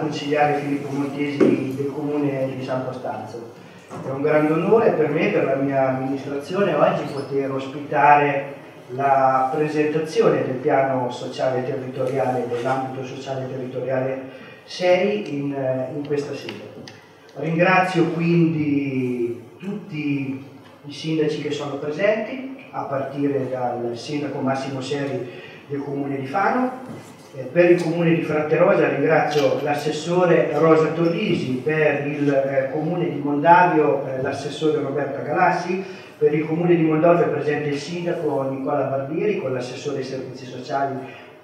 consigliere Filippo Montesi del comune di San Costanzo. È un grande onore per me e per la mia amministrazione oggi poter ospitare la presentazione del piano sociale territoriale, dell'ambito sociale territoriale 6 in, eh, in questa sede. Ringrazio quindi tutti i sindaci che sono presenti, a partire dal sindaco Massimo Seri del comune di Fano eh, per il comune di Fratterosa ringrazio l'assessore Rosa Torrisi, per il eh, comune di Mondavio eh, l'assessore Roberta Galassi, per il comune di Mondovia è presente il sindaco Nicola Barbieri con l'assessore ai servizi sociali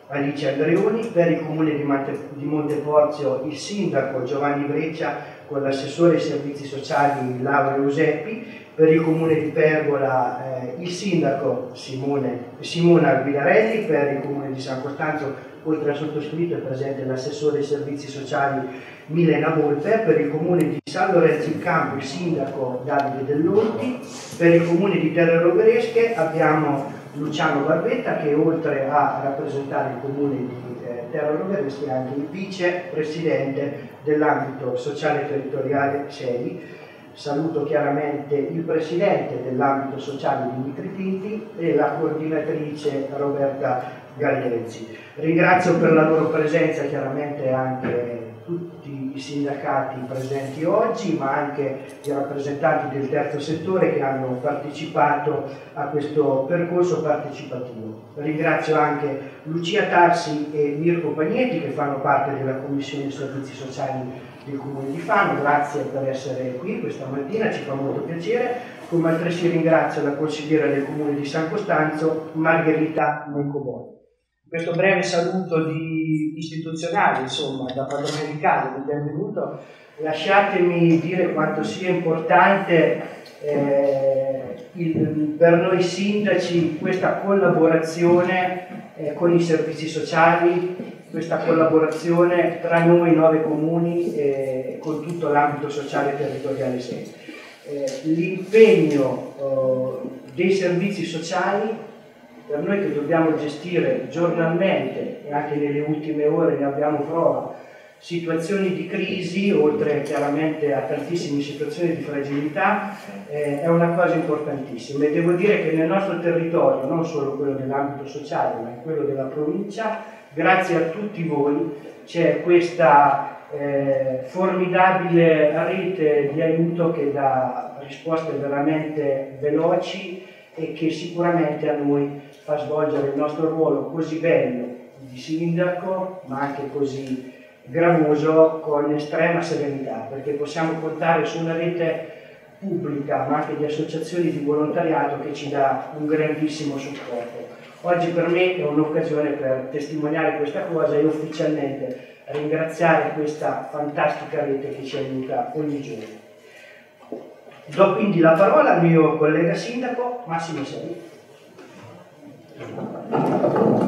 Alice Andreoni, per il comune di, Monte, di Monteporzio il sindaco Giovanni Breccia con l'assessore ai servizi sociali Laura Giuseppi, per il comune di Pergola eh, il sindaco Simone, Simona Guidarelli, per il comune di San Costanzo Oltre al sottoscritto è presente l'assessore dei servizi sociali Milena Volpe, per il comune di San Lorenzo in Campo il sindaco Davide Dell'Onti, per il comune di Terra Roveresche abbiamo Luciano Barbetta che oltre a rappresentare il comune di eh, Terra Rovereschi è anche il vicepresidente dell'ambito sociale e territoriale CEI. Saluto chiaramente il presidente dell'ambito sociale Dimitri Tinti e la coordinatrice Roberta Gallesi. Ringrazio per la loro presenza chiaramente anche tutti i sindacati presenti oggi, ma anche i rappresentanti del terzo settore che hanno partecipato a questo percorso partecipativo. Ringrazio anche Lucia Tarsi e Mirko Pagnetti che fanno parte della Commissione Servizi Sociali del Comune di Fano, grazie per essere qui questa mattina, ci fa molto piacere, come altresì ringrazio la consigliera del Comune di San Costanzo, Margherita Mencoboni questo breve saluto di, istituzionale, insomma, da parlamentare, del benvenuto, lasciatemi dire quanto sia importante eh, il, per noi sindaci questa collaborazione eh, con i servizi sociali, questa collaborazione tra noi nove comuni eh, e eh, con tutto l'ambito sociale e territoriale. Eh, l'impegno oh, dei servizi sociali per noi che dobbiamo gestire giornalmente e anche nelle ultime ore ne abbiamo prova, situazioni di crisi, oltre chiaramente a tantissime situazioni di fragilità, eh, è una cosa importantissima e devo dire che nel nostro territorio, non solo quello dell'ambito sociale, ma quello della provincia, grazie a tutti voi c'è questa eh, formidabile rete di aiuto che dà risposte veramente veloci e che sicuramente a noi fa svolgere il nostro ruolo così bello di sindaco, ma anche così gravoso, con estrema serenità, perché possiamo contare su una rete pubblica, ma anche di associazioni di volontariato che ci dà un grandissimo supporto. Oggi per me è un'occasione per testimoniare questa cosa e ufficialmente ringraziare questa fantastica rete che ci aiuta ogni giorno. Do quindi la parola al mio collega sindaco Massimo Seri.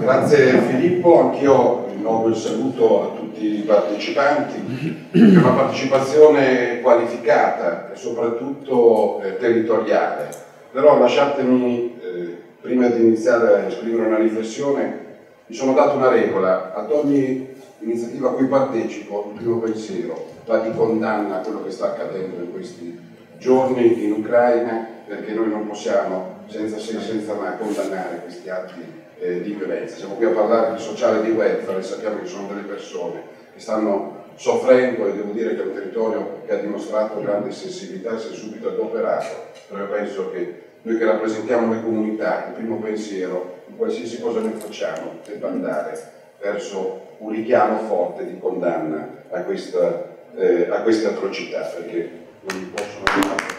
Grazie Filippo, anch'io rinnovo il saluto a tutti i partecipanti è una partecipazione qualificata e soprattutto eh, territoriale. Però lasciatemi, eh, prima di iniziare a esprimere una riflessione, mi sono dato una regola, ad ogni iniziativa a cui partecipo, il primo pensiero va di condanna a quello che sta accadendo in questi giorni in Ucraina perché noi non possiamo senza se e senza ma condannare questi atti eh, di violenza. Siamo qui a parlare di sociale di welfare, sappiamo che sono delle persone che stanno soffrendo e devo dire che è un territorio che ha dimostrato grande sensibilità e si è subito adoperato, però io penso che noi che rappresentiamo le comunità, il primo pensiero, in qualsiasi cosa noi facciamo, debba andare verso un richiamo forte di condanna a questa, eh, a questa atrocità, perché quindi possono aiutare.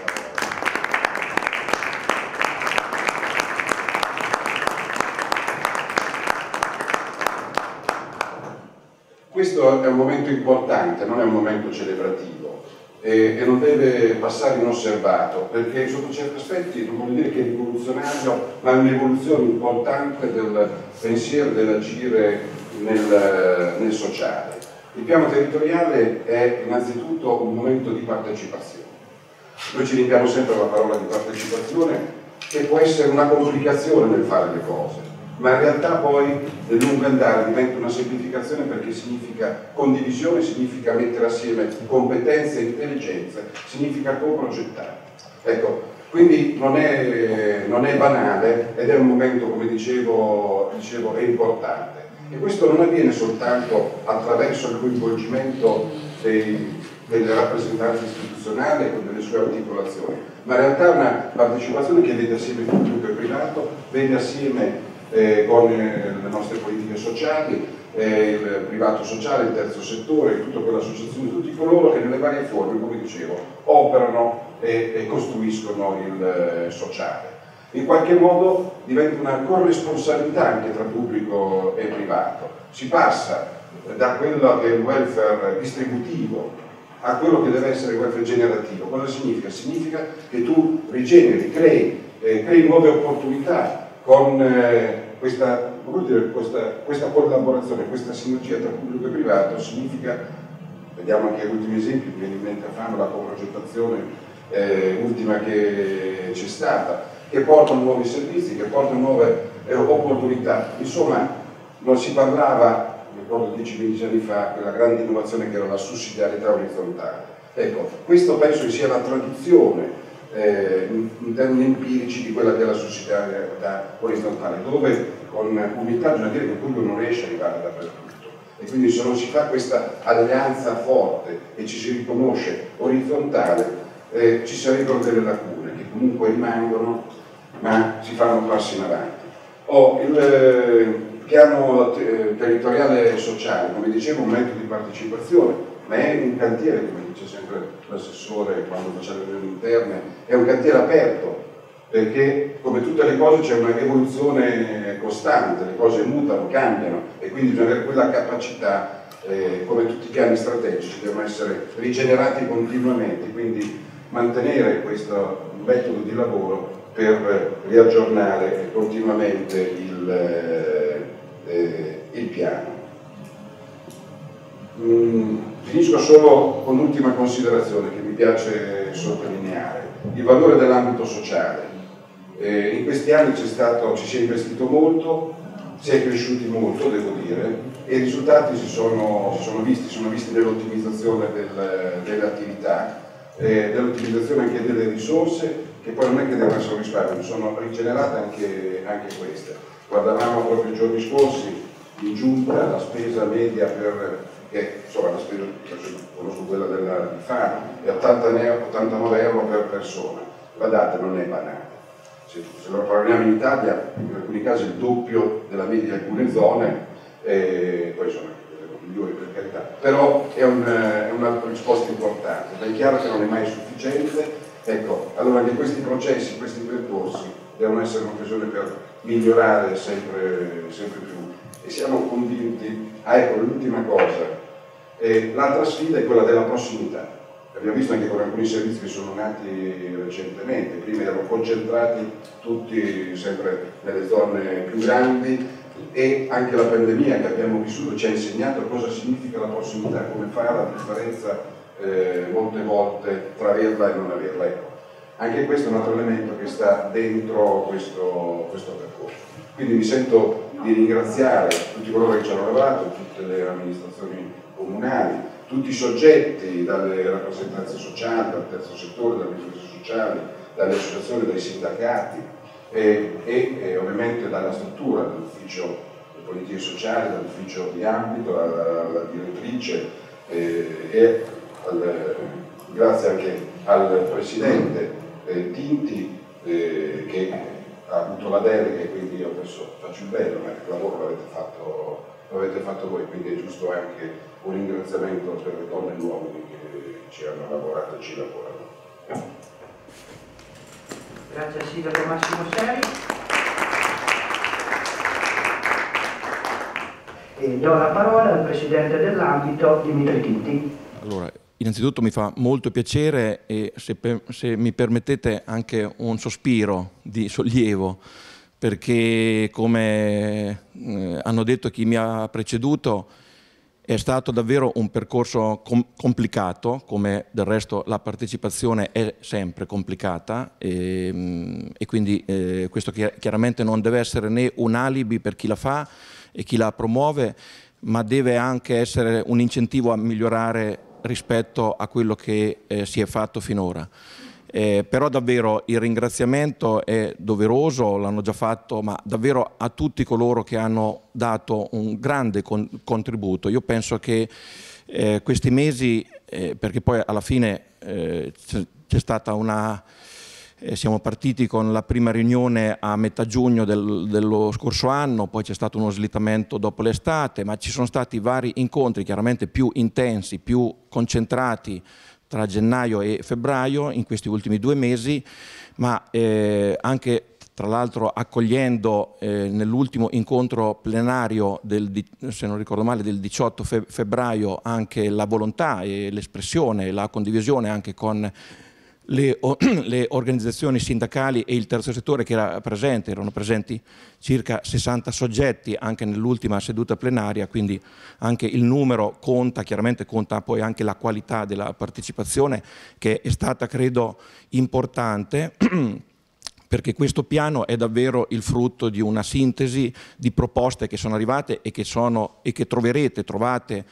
Questo è un momento importante, non è un momento celebrativo e, e non deve passare inosservato perché sotto certi aspetti non vuol dire che è rivoluzionario ma è un'evoluzione importante del pensiero, dell'agire nel, nel sociale. Il piano territoriale è innanzitutto un momento di partecipazione. Noi ci limitiamo sempre alla parola di partecipazione che può essere una complicazione nel fare le cose, ma in realtà poi nel lungo andare diventa una semplificazione perché significa condivisione, significa mettere assieme competenze e intelligenze, significa coprogettare. Ecco, quindi non è, non è, banale ed è un momento, come dicevo, dicevo, è importante. E questo non avviene soltanto attraverso il coinvolgimento dei, delle rappresentanze istituzionale con delle sue articolazioni, ma in realtà è una partecipazione che vede assieme il pubblico e il privato, vede assieme eh, con eh, le nostre politiche sociali, eh, il privato sociale, il terzo settore, tutta quell'associazione, tutti coloro che nelle varie forme, come dicevo, operano e, e costruiscono il eh, sociale. In qualche modo diventa una corresponsabilità anche tra pubblico e privato. Si passa eh, da quello del welfare distributivo, a quello che deve essere il welfare generativo. Cosa significa? Significa che tu rigeneri, crei, eh, crei nuove opportunità con eh, questa, dire, questa, questa, collaborazione, questa sinergia tra pubblico e privato, significa, vediamo anche l'ultimo esempio, mi viene in mente a Fano la coprogettazione eh, ultima che c'è stata, che porta nuovi servizi, che porta nuove eh, opportunità. Insomma, non si parlava proprio 10-15 anni fa, quella grande innovazione che era la sussidiarietà orizzontale. Ecco, questo penso che sia la traduzione eh, in termini empirici di quella della sussidiarietà orizzontale, dove con umiltà bisogna dire che il pubblico non riesce a arrivare dappertutto. E quindi se non si fa questa alleanza forte e ci si riconosce orizzontale, eh, ci sarebbero delle lacune che comunque rimangono, ma si fanno passi in avanti. Oh, il, eh, piano eh, territoriale e sociale, come dicevo, un metodo di partecipazione, ma è un cantiere, come dice sempre l'assessore quando faceva le riunioni interne, è un cantiere aperto, perché come tutte le cose c'è una evoluzione costante, le cose mutano, cambiano e quindi bisogna avere quella capacità, eh, come tutti i piani strategici, devono essere rigenerati continuamente, quindi mantenere questo metodo di lavoro per riaggiornare continuamente il... Eh, eh, il piano. Mm, finisco solo con l'ultima considerazione che mi piace sottolineare, il valore dell'ambito sociale. Eh, in questi anni stato, ci si è investito molto, si è cresciuti molto, devo dire, e i risultati si sono, si sono visti, sono visti nell'ottimizzazione del, delle attività, eh, dell'ottimizzazione anche delle risorse, che poi non è che devono essere risparmiate, risparmio, sono rigenerate anche, anche queste. Guardavamo proprio i giorni scorsi in giunta la spesa media per che insomma la spesa cioè, conosco quella della FAN è 89 euro per persona guardate non è banale se, se lo parliamo in Italia in alcuni casi il doppio della media di alcune zone eh, poi sono migliori per carità però è, un, è una risposta importante è chiaro che non è mai sufficiente ecco allora che questi processi questi percorsi devono essere un'occasione per migliorare sempre, sempre più e siamo convinti, ah ecco l'ultima cosa, l'altra sfida è quella della prossimità, abbiamo visto anche con alcuni servizi che sono nati recentemente, prima erano concentrati tutti sempre nelle zone più grandi e anche la pandemia che abbiamo vissuto ci ha insegnato cosa significa la prossimità, come fa la differenza eh, molte volte tra averla e non averla. Ecco. Anche questo è un altro elemento che sta dentro questo, questo percorso. Quindi mi sento di ringraziare tutti coloro che ci hanno lavorato, tutte le amministrazioni comunali, tutti i soggetti, dalle rappresentanze sociali, dal terzo settore, dalle amministrazioni sociali, dalle associazioni, dai sindacati e, e, e ovviamente dalla struttura dell'ufficio politiche sociali, dall'ufficio di ambito, alla, direttrice eh, e al, grazie anche al Presidente eh, Tinti eh, che ha avuto la delega e quindi io adesso faccio il bello, ma il lavoro l'avete fatto, fatto voi, quindi è giusto anche un ringraziamento per le donne e gli uomini che ci hanno lavorato e ci lavorano. Grazie al Sindaco Massimo Seri. E do la parola al Presidente dell'Ambito, Dimitri Tinti. Allora, innanzitutto mi fa molto piacere e se, se, mi permettete anche un sospiro di sollievo, perché come eh, hanno detto chi mi ha preceduto, è stato davvero un percorso com complicato, come del resto la partecipazione è sempre complicata e, ehm, e quindi eh, questo chi chiaramente non deve essere né un alibi per chi la fa e chi la promuove, ma deve anche essere un incentivo a migliorare rispetto a quello che eh, si è fatto finora. Eh, però davvero il ringraziamento è doveroso, l'hanno già fatto, ma davvero a tutti coloro che hanno dato un grande con contributo. Io penso che eh, questi mesi, eh, perché poi alla fine eh, c'è stata una eh, siamo partiti con la prima riunione a metà giugno del, dello scorso anno, poi c'è stato uno slittamento dopo l'estate, ma ci sono stati vari incontri chiaramente più intensi, più concentrati tra gennaio e febbraio in questi ultimi due mesi, ma eh, anche tra l'altro accogliendo eh, nell'ultimo incontro plenario del, se non ricordo male, del 18 febbraio anche la volontà e l'espressione, la condivisione anche con le, le, organizzazioni sindacali e il terzo settore che era presente, erano presenti circa 60 soggetti anche nell'ultima seduta plenaria, quindi anche il numero conta, chiaramente conta poi anche la qualità della partecipazione che è stata credo importante perché questo piano è davvero il frutto di una sintesi di proposte che sono arrivate e che, sono, e che troverete, trovate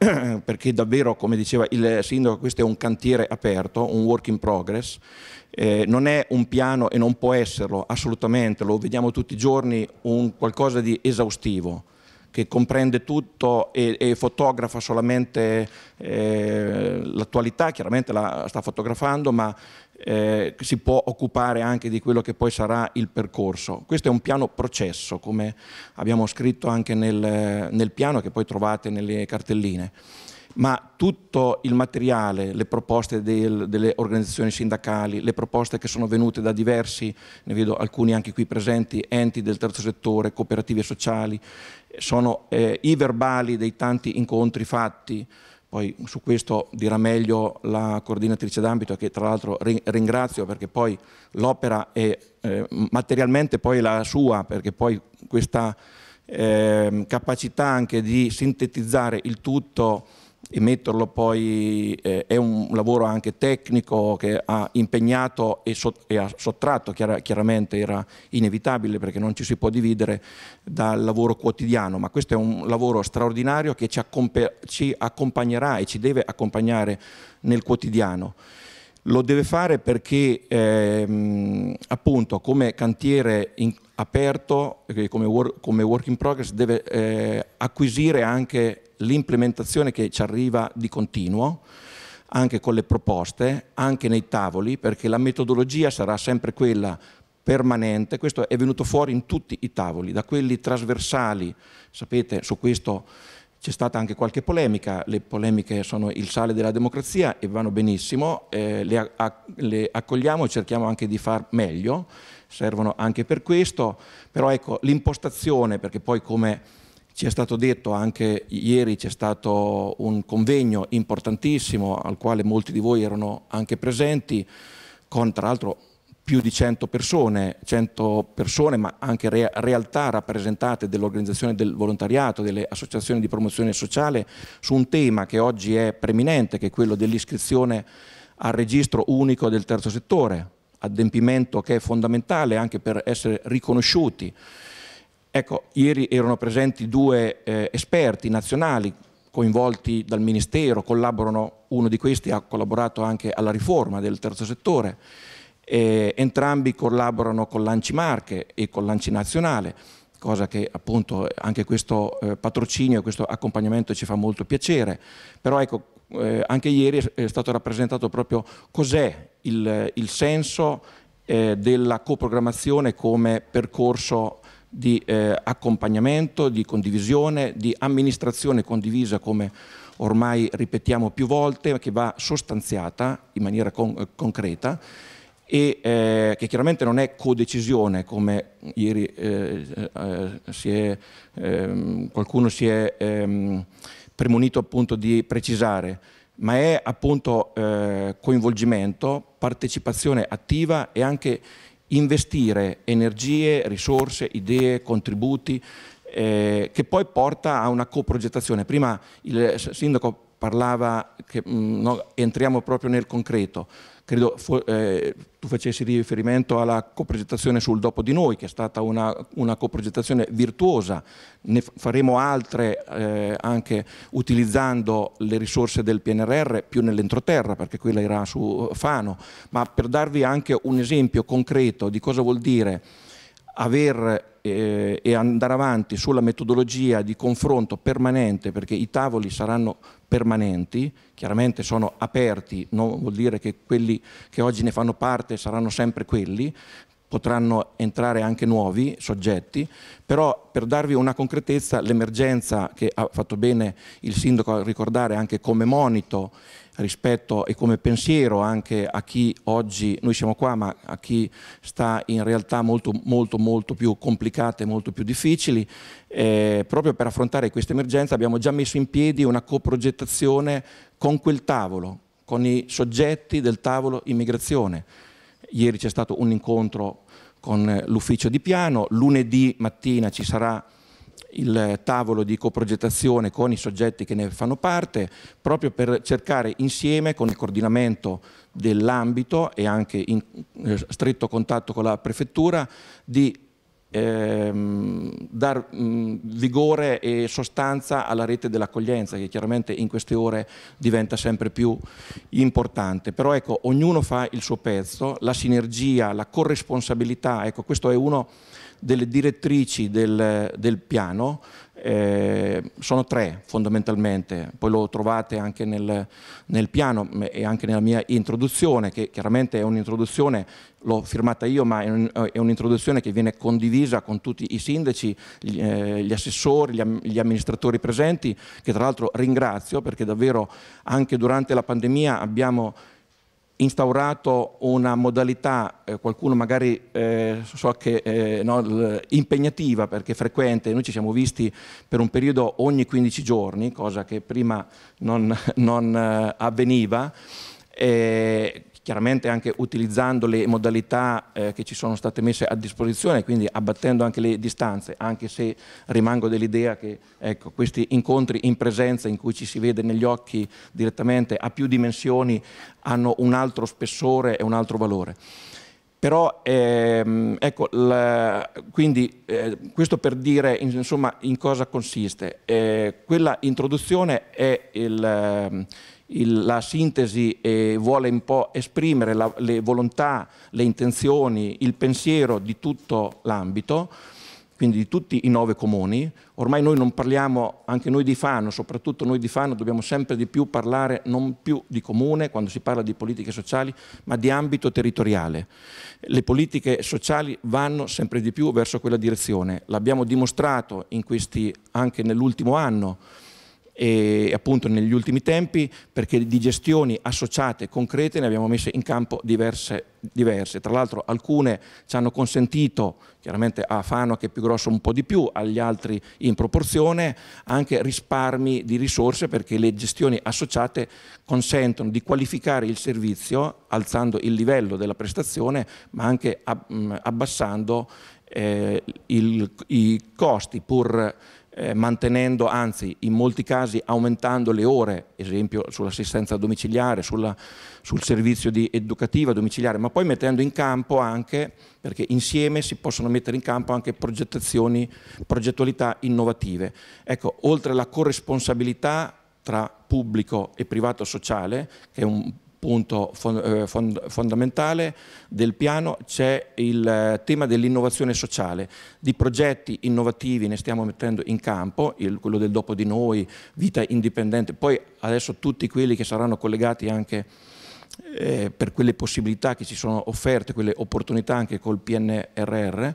perché davvero, come diceva il sindaco, questo è un cantiere aperto, un work in progress, eh, non è un piano e non può esserlo assolutamente, lo vediamo tutti i giorni, un qualcosa di esaustivo che comprende tutto e, e fotografa solamente eh, l'attualità, chiaramente la sta fotografando, ma eh, si può occupare anche di quello che poi sarà il percorso. Questo è un piano processo, come abbiamo scritto anche nel, nel piano che poi trovate nelle cartelline ma tutto il materiale, le proposte del, delle organizzazioni sindacali, le proposte che sono venute da diversi, ne vedo alcuni anche qui presenti, enti del terzo settore, cooperative sociali, sono eh, i verbali dei tanti incontri fatti, poi su questo dirà meglio la coordinatrice d'ambito che tra l'altro ringrazio perché poi l'opera è eh, materialmente poi la sua perché poi questa eh, capacità anche di sintetizzare il tutto e metterlo poi eh, è un lavoro anche tecnico che ha impegnato e, so, e ha sottratto, chiar, chiaramente era inevitabile perché non ci si può dividere dal lavoro quotidiano, ma questo è un lavoro straordinario che ci, ci accompagnerà e ci deve accompagnare nel quotidiano. Lo deve fare perché ehm, appunto come cantiere in, aperto, eh, come, wor, come work in progress, deve eh, acquisire anche l'implementazione che ci arriva di continuo, anche con le proposte, anche nei tavoli, perché la metodologia sarà sempre quella permanente, questo è venuto fuori in tutti i tavoli, da quelli trasversali, sapete su questo c'è stata anche qualche polemica, le polemiche sono il sale della democrazia e vanno benissimo, eh, le, a, le accogliamo e cerchiamo anche di far meglio, servono anche per questo, però ecco l'impostazione, perché poi come ci è stato detto anche ieri, c'è stato un convegno importantissimo al quale molti di voi erano anche presenti, con tra l'altro più di 100 persone, 100 persone ma anche re realtà rappresentate dell'organizzazione del volontariato, delle associazioni di promozione sociale, su un tema che oggi è preminente, che è quello dell'iscrizione al registro unico del terzo settore, adempimento che è fondamentale anche per essere riconosciuti Ecco, ieri erano presenti due eh, esperti nazionali coinvolti dal Ministero, collaborano, uno di questi ha collaborato anche alla riforma del terzo settore, eh, entrambi collaborano con l'Anci Marche e con l'Anci Nazionale, cosa che appunto anche questo eh, patrocinio, questo accompagnamento ci fa molto piacere, però ecco, eh, anche ieri è stato rappresentato proprio cos'è il, il senso eh, della coprogrammazione come percorso di eh, accompagnamento, di condivisione, di amministrazione condivisa come ormai ripetiamo più volte, che va sostanziata in maniera con eh, concreta e eh, che chiaramente non è codecisione come ieri eh, eh si è, ehm, qualcuno si è ehm, premunito appunto di precisare, ma è appunto eh, coinvolgimento, partecipazione attiva e anche investire energie, risorse, idee, contributi, eh, che poi porta a una coprogettazione. Prima il sindaco parlava che mh, mm, no, entriamo proprio nel concreto credo eh, tu facessi riferimento alla coprogettazione sul dopo di noi, che è stata una, una coprogettazione virtuosa, ne faremo altre eh, anche utilizzando le risorse del PNRR più nell'entroterra, perché quella era su Fano, ma per darvi anche un esempio concreto di cosa vuol dire aver eh, e andare avanti sulla metodologia di confronto permanente, perché i tavoli saranno permanenti, chiaramente sono aperti, non vuol dire che quelli che oggi ne fanno parte saranno sempre quelli, potranno entrare anche nuovi soggetti, però per darvi una concretezza l'emergenza che ha fatto bene il sindaco a ricordare anche come monito rispetto e come pensiero anche a chi oggi, noi siamo qua, ma a chi sta in realtà molto molto molto più complicate, molto più difficili, eh, proprio per affrontare questa emergenza abbiamo già messo in piedi una coprogettazione con quel tavolo, con i soggetti del tavolo immigrazione Ieri c'è stato un incontro con eh, l'ufficio di piano, lunedì mattina ci sarà il tavolo di coprogettazione con i soggetti che ne fanno parte, proprio per cercare insieme con il coordinamento dell'ambito e anche in eh, stretto contatto con la prefettura di ehm, dar mh, mm, vigore e sostanza alla rete dell'accoglienza che chiaramente in queste ore diventa sempre più importante. Però ecco, ognuno fa il suo pezzo, la sinergia, la corresponsabilità, ecco, questo è uno delle direttrici del, del piano eh, sono tre fondamentalmente, poi lo trovate anche nel, nel, piano e anche nella mia introduzione, che chiaramente è un'introduzione, l'ho firmata io, ma è, un'introduzione che viene condivisa con tutti i sindaci, gli, eh, gli assessori, gli, gli, amministratori presenti, che tra l'altro ringrazio perché davvero anche durante la pandemia abbiamo instaurato una modalità, eh, qualcuno magari eh, so che eh, no, impegnativa perché frequente, noi ci siamo visti per un periodo ogni 15 giorni, cosa che prima non, non eh, avveniva, eh, chiaramente anche utilizzando le modalità eh, che ci sono state messe a disposizione, quindi abbattendo anche le distanze, anche se rimango dell'idea che ecco, questi incontri in presenza in cui ci si vede negli occhi direttamente a più dimensioni hanno un altro spessore e un altro valore. Però ehm, ecco, la, quindi eh, questo per dire insomma in cosa consiste. Eh, quella introduzione è il il, la sintesi e eh, vuole un po' esprimere la, le volontà, le intenzioni, il pensiero di tutto l'ambito, quindi di tutti i nove comuni. Ormai noi non parliamo, anche noi di Fano, soprattutto noi di Fano, dobbiamo sempre di più parlare non più di comune quando si parla di politiche sociali, ma di ambito territoriale. Le politiche sociali vanno sempre di più verso quella direzione. L'abbiamo dimostrato questi, anche nell'ultimo anno e appunto negli ultimi tempi perché di gestioni associate concrete ne abbiamo messe in campo diverse, diverse. tra l'altro alcune ci hanno consentito chiaramente a Fano che è più grosso un po' di più agli altri in proporzione anche risparmi di risorse perché le gestioni associate consentono di qualificare il servizio alzando il livello della prestazione ma anche abbassando eh, il, i costi pur eh, mantenendo, anzi in molti casi aumentando le ore, esempio sull'assistenza domiciliare, sulla, sul servizio di educativa domiciliare, ma poi mettendo in campo anche, perché insieme si possono mettere in campo anche progettazioni, progettualità innovative. Ecco, oltre alla corresponsabilità tra pubblico e privato sociale, che è un punto eh, fondamentale del piano c'è il eh, tema dell'innovazione sociale, di progetti innovativi ne stiamo mettendo in campo, quello del dopo di noi, vita indipendente, poi adesso tutti quelli che saranno collegati anche eh, per quelle possibilità che ci sono offerte, quelle opportunità anche col PNRR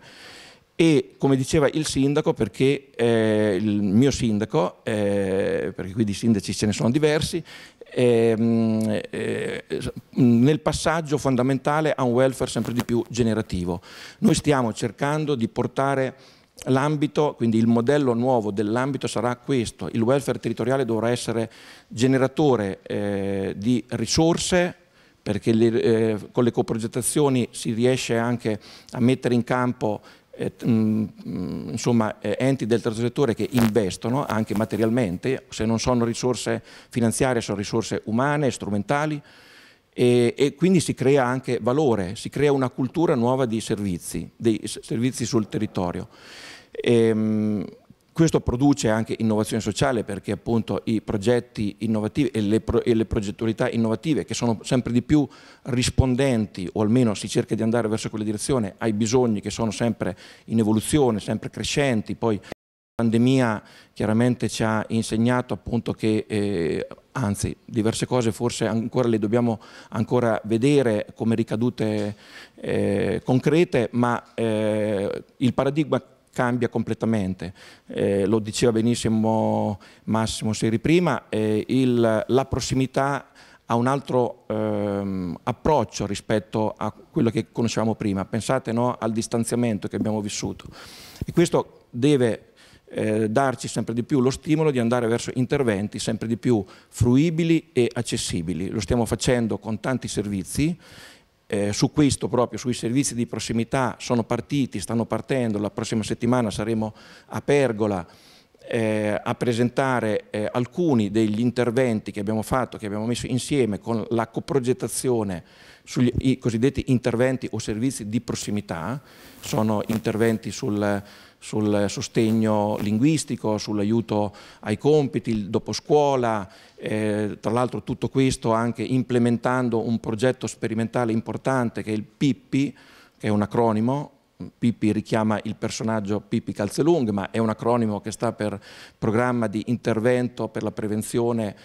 e come diceva il sindaco, perché eh, il mio sindaco, eh, perché qui di sindaci ce ne sono diversi, ehm, eh, mm, nel passaggio fondamentale a un welfare sempre di più generativo. Noi stiamo cercando di portare l'ambito, quindi il modello nuovo dell'ambito sarà questo, il welfare territoriale dovrà essere generatore eh, di risorse perché le, eh, con le coprogettazioni si riesce anche a mettere in campo eh, mh, mm, mm, insomma, eh, enti del terzo settore che investono anche materialmente, se non sono risorse finanziarie sono risorse umane, strumentali e, e, quindi si crea anche valore, si crea una cultura nuova di servizi, dei servizi sul territorio. E, ehm, mh, questo produce anche innovazione sociale perché appunto i progetti innovativi e le, pro, e le, progettualità innovative che sono sempre di più rispondenti o almeno si cerca di andare verso quella direzione ai bisogni che sono sempre in evoluzione, sempre crescenti. Poi la pandemia chiaramente ci ha insegnato appunto che eh, anzi diverse cose forse ancora le dobbiamo ancora vedere come ricadute eh, concrete, ma eh, il paradigma cambia completamente. Eh, lo diceva benissimo Massimo Seri prima, eh, il, la prossimità ha un altro ehm, approccio rispetto a quello che conoscevamo prima. Pensate no, al distanziamento che abbiamo vissuto. E questo deve eh, darci sempre di più lo stimolo di andare verso interventi sempre di più fruibili e accessibili. Lo stiamo facendo con tanti servizi eh, su questo proprio, sui servizi di prossimità, sono partiti, stanno partendo, la prossima settimana saremo a Pergola eh, a presentare eh, alcuni degli interventi che abbiamo fatto, che abbiamo messo insieme con la coprogettazione sui cosiddetti interventi o servizi di prossimità, sono interventi sul, sul sostegno linguistico, sull'aiuto ai compiti, il dopo scuola, eh, tra l'altro tutto questo anche implementando un progetto sperimentale importante che è il PIPPI, che è un acronimo, Pippi richiama il personaggio Pippi Calzelung, ma è un acronimo che sta per Programma di Intervento per la Prevenzione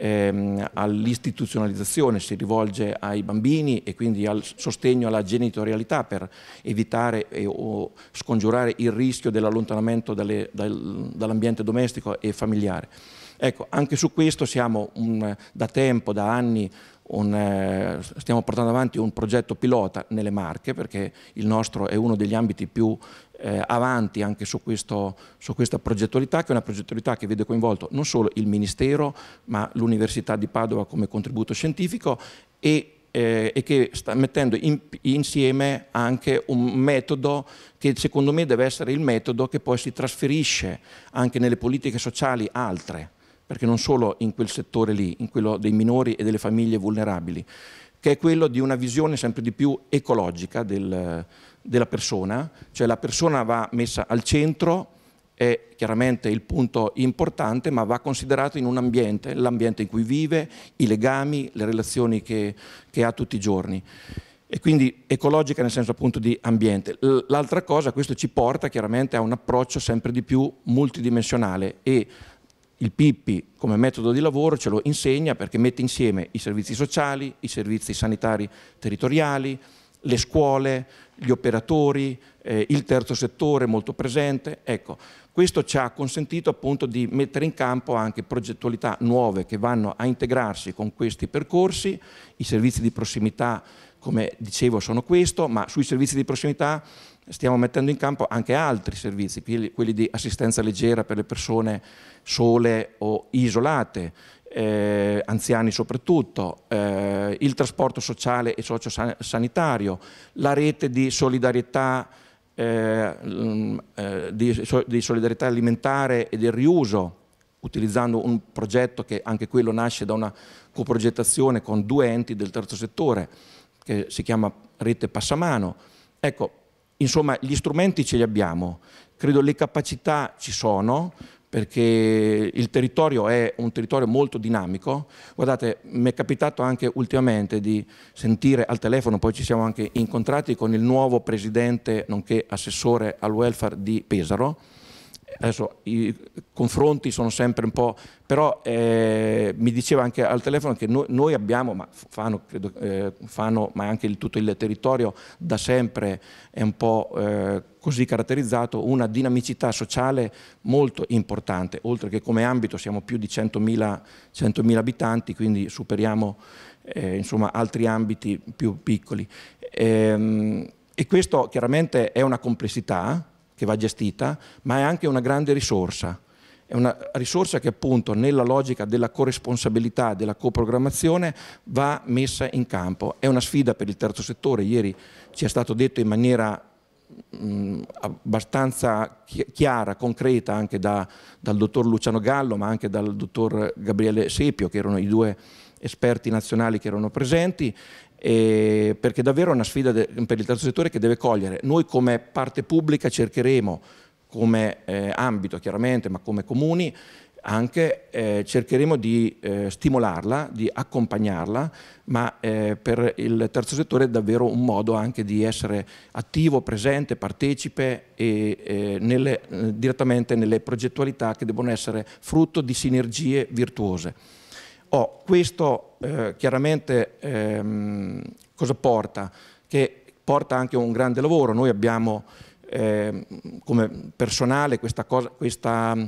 ehm, all'istituzionalizzazione, si rivolge ai bambini e quindi al sostegno alla genitorialità per evitare e, o scongiurare il rischio dell'allontanamento dall'ambiente domestico e familiare. Ecco, anche su questo siamo un, da tempo, da anni, un, stiamo portando avanti un progetto pilota nelle Marche perché il nostro è uno degli ambiti più eh, avanti anche su, questo, su, questa progettualità, che è una progettualità che vede coinvolto non solo il Ministero, ma l'Università di Padova come contributo scientifico e, eh, e che sta mettendo in, insieme anche un metodo che secondo me deve essere il metodo che poi si trasferisce anche nelle politiche sociali altre, perché non solo in quel settore lì, in quello dei minori e delle famiglie vulnerabili, che è quello di una visione sempre di più ecologica del, eh, della persona, cioè la persona va messa al centro, è chiaramente il punto importante, ma va considerato in un ambiente, l'ambiente in cui vive, i legami, le relazioni che, che ha tutti i giorni. E quindi ecologica nel senso appunto di ambiente. L'altra cosa, questo ci porta chiaramente a un approccio sempre di più multidimensionale e il Pippi come metodo di lavoro ce lo insegna perché mette insieme i servizi sociali, i servizi sanitari territoriali, le scuole, gli operatori, eh, il terzo settore molto presente. Ecco, questo ci ha consentito appunto di mettere in campo anche progettualità nuove che vanno a integrarsi con questi percorsi, i servizi di prossimità come dicevo sono questo, ma sui servizi di prossimità stiamo mettendo in campo anche altri servizi, quelli di assistenza leggera per le persone sole o isolate, eh, anziani soprattutto, eh, il trasporto sociale e sociosanitario, la rete di solidarietà, eh, mm, eh di, di solidarietà alimentare e del riuso, utilizzando un progetto che anche quello nasce da una coprogettazione con due enti del terzo settore, che si chiama Rete Passamano. Ecco, insomma, gli strumenti ce li abbiamo, credo le capacità ci sono, perché il territorio è un territorio molto dinamico. Guardate, mi è capitato anche ultimamente di sentire al telefono, poi ci siamo anche incontrati con il nuovo presidente, nonché assessore al welfare di Pesaro, adesso i confronti sono sempre un po', però eh, mi diceva anche al telefono che noi, noi abbiamo, ma Fano, credo, eh, Fano ma anche il, tutto il territorio da sempre è un po' eh, così caratterizzato, una dinamicità sociale molto importante, oltre che come ambito siamo più di 100.000, 100.000 abitanti, quindi superiamo eh, insomma, altri ambiti più piccoli. Ehm, e questo chiaramente è una complessità, che va gestita, ma è anche una grande risorsa. È una risorsa che appunto nella logica della corresponsabilità, della coprogrammazione va messa in campo. È una sfida per il terzo settore, ieri ci è stato detto in maniera mh, mm, abbastanza chiara, concreta anche da, dal dottor Luciano Gallo ma anche dal dottor Gabriele Sepio che erano i due esperti nazionali che erano presenti eh, perché davvero è una sfida de- per il terzo settore che deve cogliere. Noi come parte pubblica cercheremo, come eh, ambito chiaramente, ma come comuni, anche eh, cercheremo di eh, stimolarla, di accompagnarla, ma eh, per il terzo settore è davvero un modo anche di essere attivo, presente, partecipe e, eh, nelle, eh, direttamente nelle progettualità che devono essere frutto di sinergie virtuose. Oh, questo eh, chiaramente ehm, cosa porta? Che porta anche un grande lavoro. Noi abbiamo eh, come personale questa, cosa, questa mm,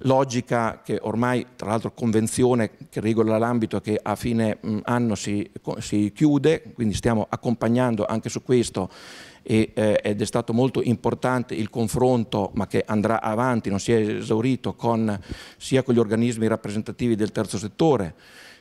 logica che ormai, tra l'altro convenzione che regola l'ambito che a fine mm, anno si, si chiude, quindi stiamo accompagnando anche su questo e, eh, ed è stato molto importante il confronto, ma che andrà avanti, non si è esaurito, con, sia con gli organismi rappresentativi del terzo settore,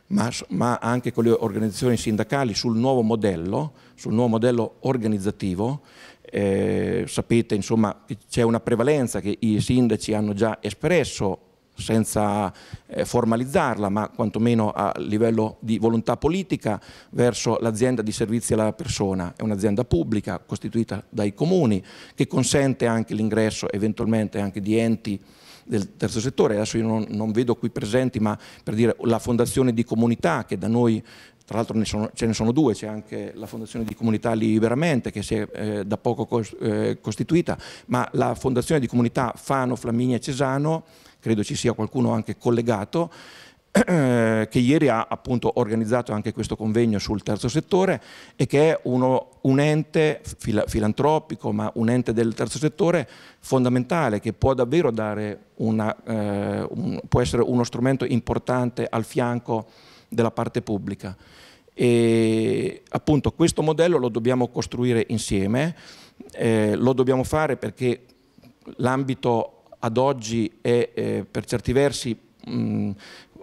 ma, ma anche con le organizzazioni sindacali sul nuovo modello, sul nuovo modello organizzativo eh, sapete insomma c'è una prevalenza che i sindaci hanno già espresso senza eh, formalizzarla, ma quantomeno a livello di volontà politica verso l'azienda di servizi alla persona. È un'azienda pubblica costituita dai comuni che consente anche l'ingresso eventualmente anche di enti del terzo settore, adesso io non, non, vedo qui presenti, ma per dire la fondazione di comunità che da noi tra l'altro ne ce ne sono due, c'è anche la Fondazione di Comunità Liberamente che si è eh, da poco cos eh, costituita, ma la Fondazione di Comunità Fano, Flaminia e Cesano credo ci sia qualcuno anche collegato, eh, che ieri ha appunto organizzato anche questo convegno sul terzo settore e che è uno, un ente fil filantropico, ma un ente del terzo settore fondamentale che può davvero dare una, eh, un, può essere uno strumento importante al fianco della parte pubblica. E appunto questo modello lo dobbiamo costruire insieme, eh, lo dobbiamo fare perché l'ambito ad oggi è eh, per certi versi mh, mm,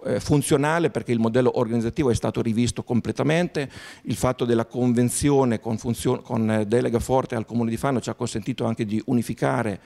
eh, funzionale perché il modello organizzativo è stato rivisto completamente, il fatto della convenzione con, con eh, delega forte al Comune di Fano ci ha consentito anche di unificare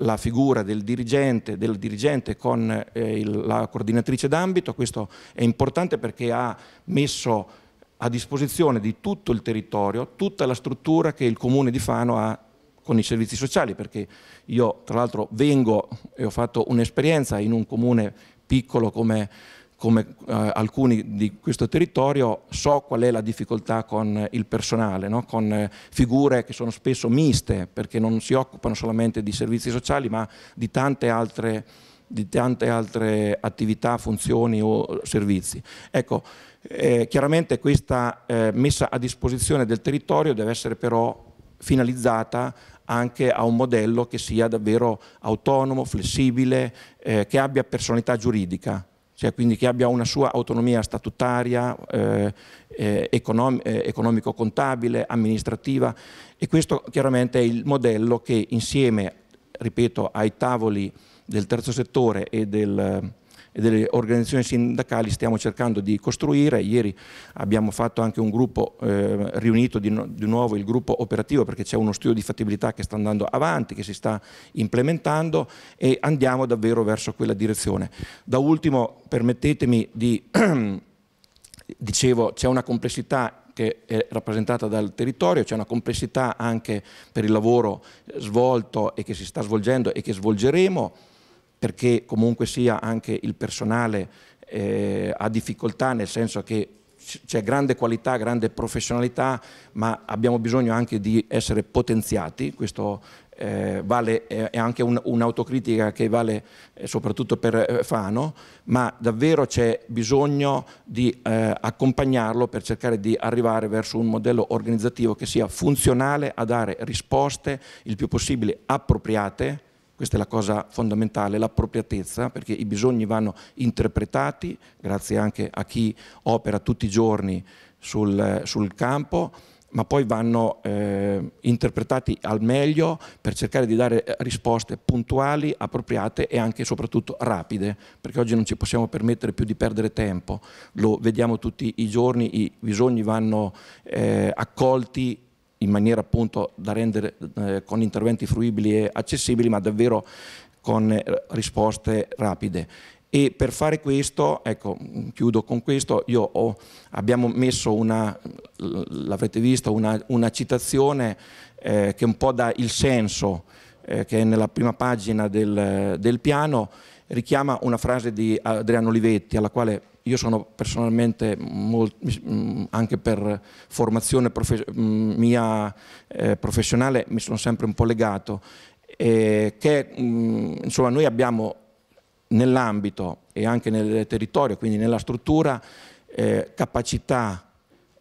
la figura del dirigente, del dirigente con eh, il, la coordinatrice d'ambito, questo è importante perché ha messo a disposizione di tutto il territorio tutta la struttura che il Comune di Fano ha con i servizi sociali, perché io tra l'altro vengo e ho fatto un'esperienza in un comune piccolo come, come eh, alcuni di questo territorio, so qual è la difficoltà con il personale, no? con eh, figure che sono spesso miste, perché non si occupano solamente di servizi sociali, ma di tante altre di tante altre attività, funzioni o servizi. Ecco, eh, chiaramente questa eh, messa a disposizione del territorio deve essere però finalizzata anche a un modello che sia davvero autonomo, flessibile, eh, che abbia personalità giuridica, cioè quindi che abbia una sua autonomia statutaria, eh, eh, eh economico-contabile, amministrativa e questo chiaramente è il modello che insieme, ripeto, ai tavoli del terzo settore e del e delle organizzazioni sindacali stiamo cercando di costruire. Ieri abbiamo fatto anche un gruppo eh, riunito di, no, di, nuovo il gruppo operativo perché c'è uno studio di fattibilità che sta andando avanti, che si sta implementando e andiamo davvero verso quella direzione. Da ultimo permettetemi di, dicevo, c'è una complessità che è rappresentata dal territorio, c'è una complessità anche per il lavoro svolto e che si sta svolgendo e che svolgeremo perché comunque sia anche il personale eh, ha difficoltà, nel senso che c'è grande qualità, grande professionalità, ma abbiamo bisogno anche di essere potenziati, questo eh, vale, eh, è anche un, un'autocritica che vale eh, soprattutto per eh, Fano, ma davvero c'è bisogno di eh, accompagnarlo per cercare di arrivare verso un modello organizzativo che sia funzionale a dare risposte il più possibile appropriate questa è la cosa fondamentale, l'appropriatezza, perché i bisogni vanno interpretati, grazie anche a chi opera tutti i giorni sul, sul campo, ma poi vanno eh, interpretati al meglio per cercare di dare risposte puntuali, appropriate e anche e soprattutto rapide, perché oggi non ci possiamo permettere più di perdere tempo, lo vediamo tutti i giorni, i bisogni vanno eh, accolti in maniera appunto da rendere eh, con interventi fruibili e accessibili, ma davvero con eh, risposte rapide. E per fare questo, ecco, chiudo con questo, ho, abbiamo messo una, l'avrete visto, una, una citazione eh, che un po' dà il senso eh, che è nella prima pagina del, del piano, richiama una frase di Adriano Olivetti alla quale io sono personalmente molto, mm, anche per formazione profe mm, mia eh, professionale mi sono sempre un po' legato eh, che mh, mm, insomma noi abbiamo nell'ambito e anche nel territorio quindi nella struttura eh, capacità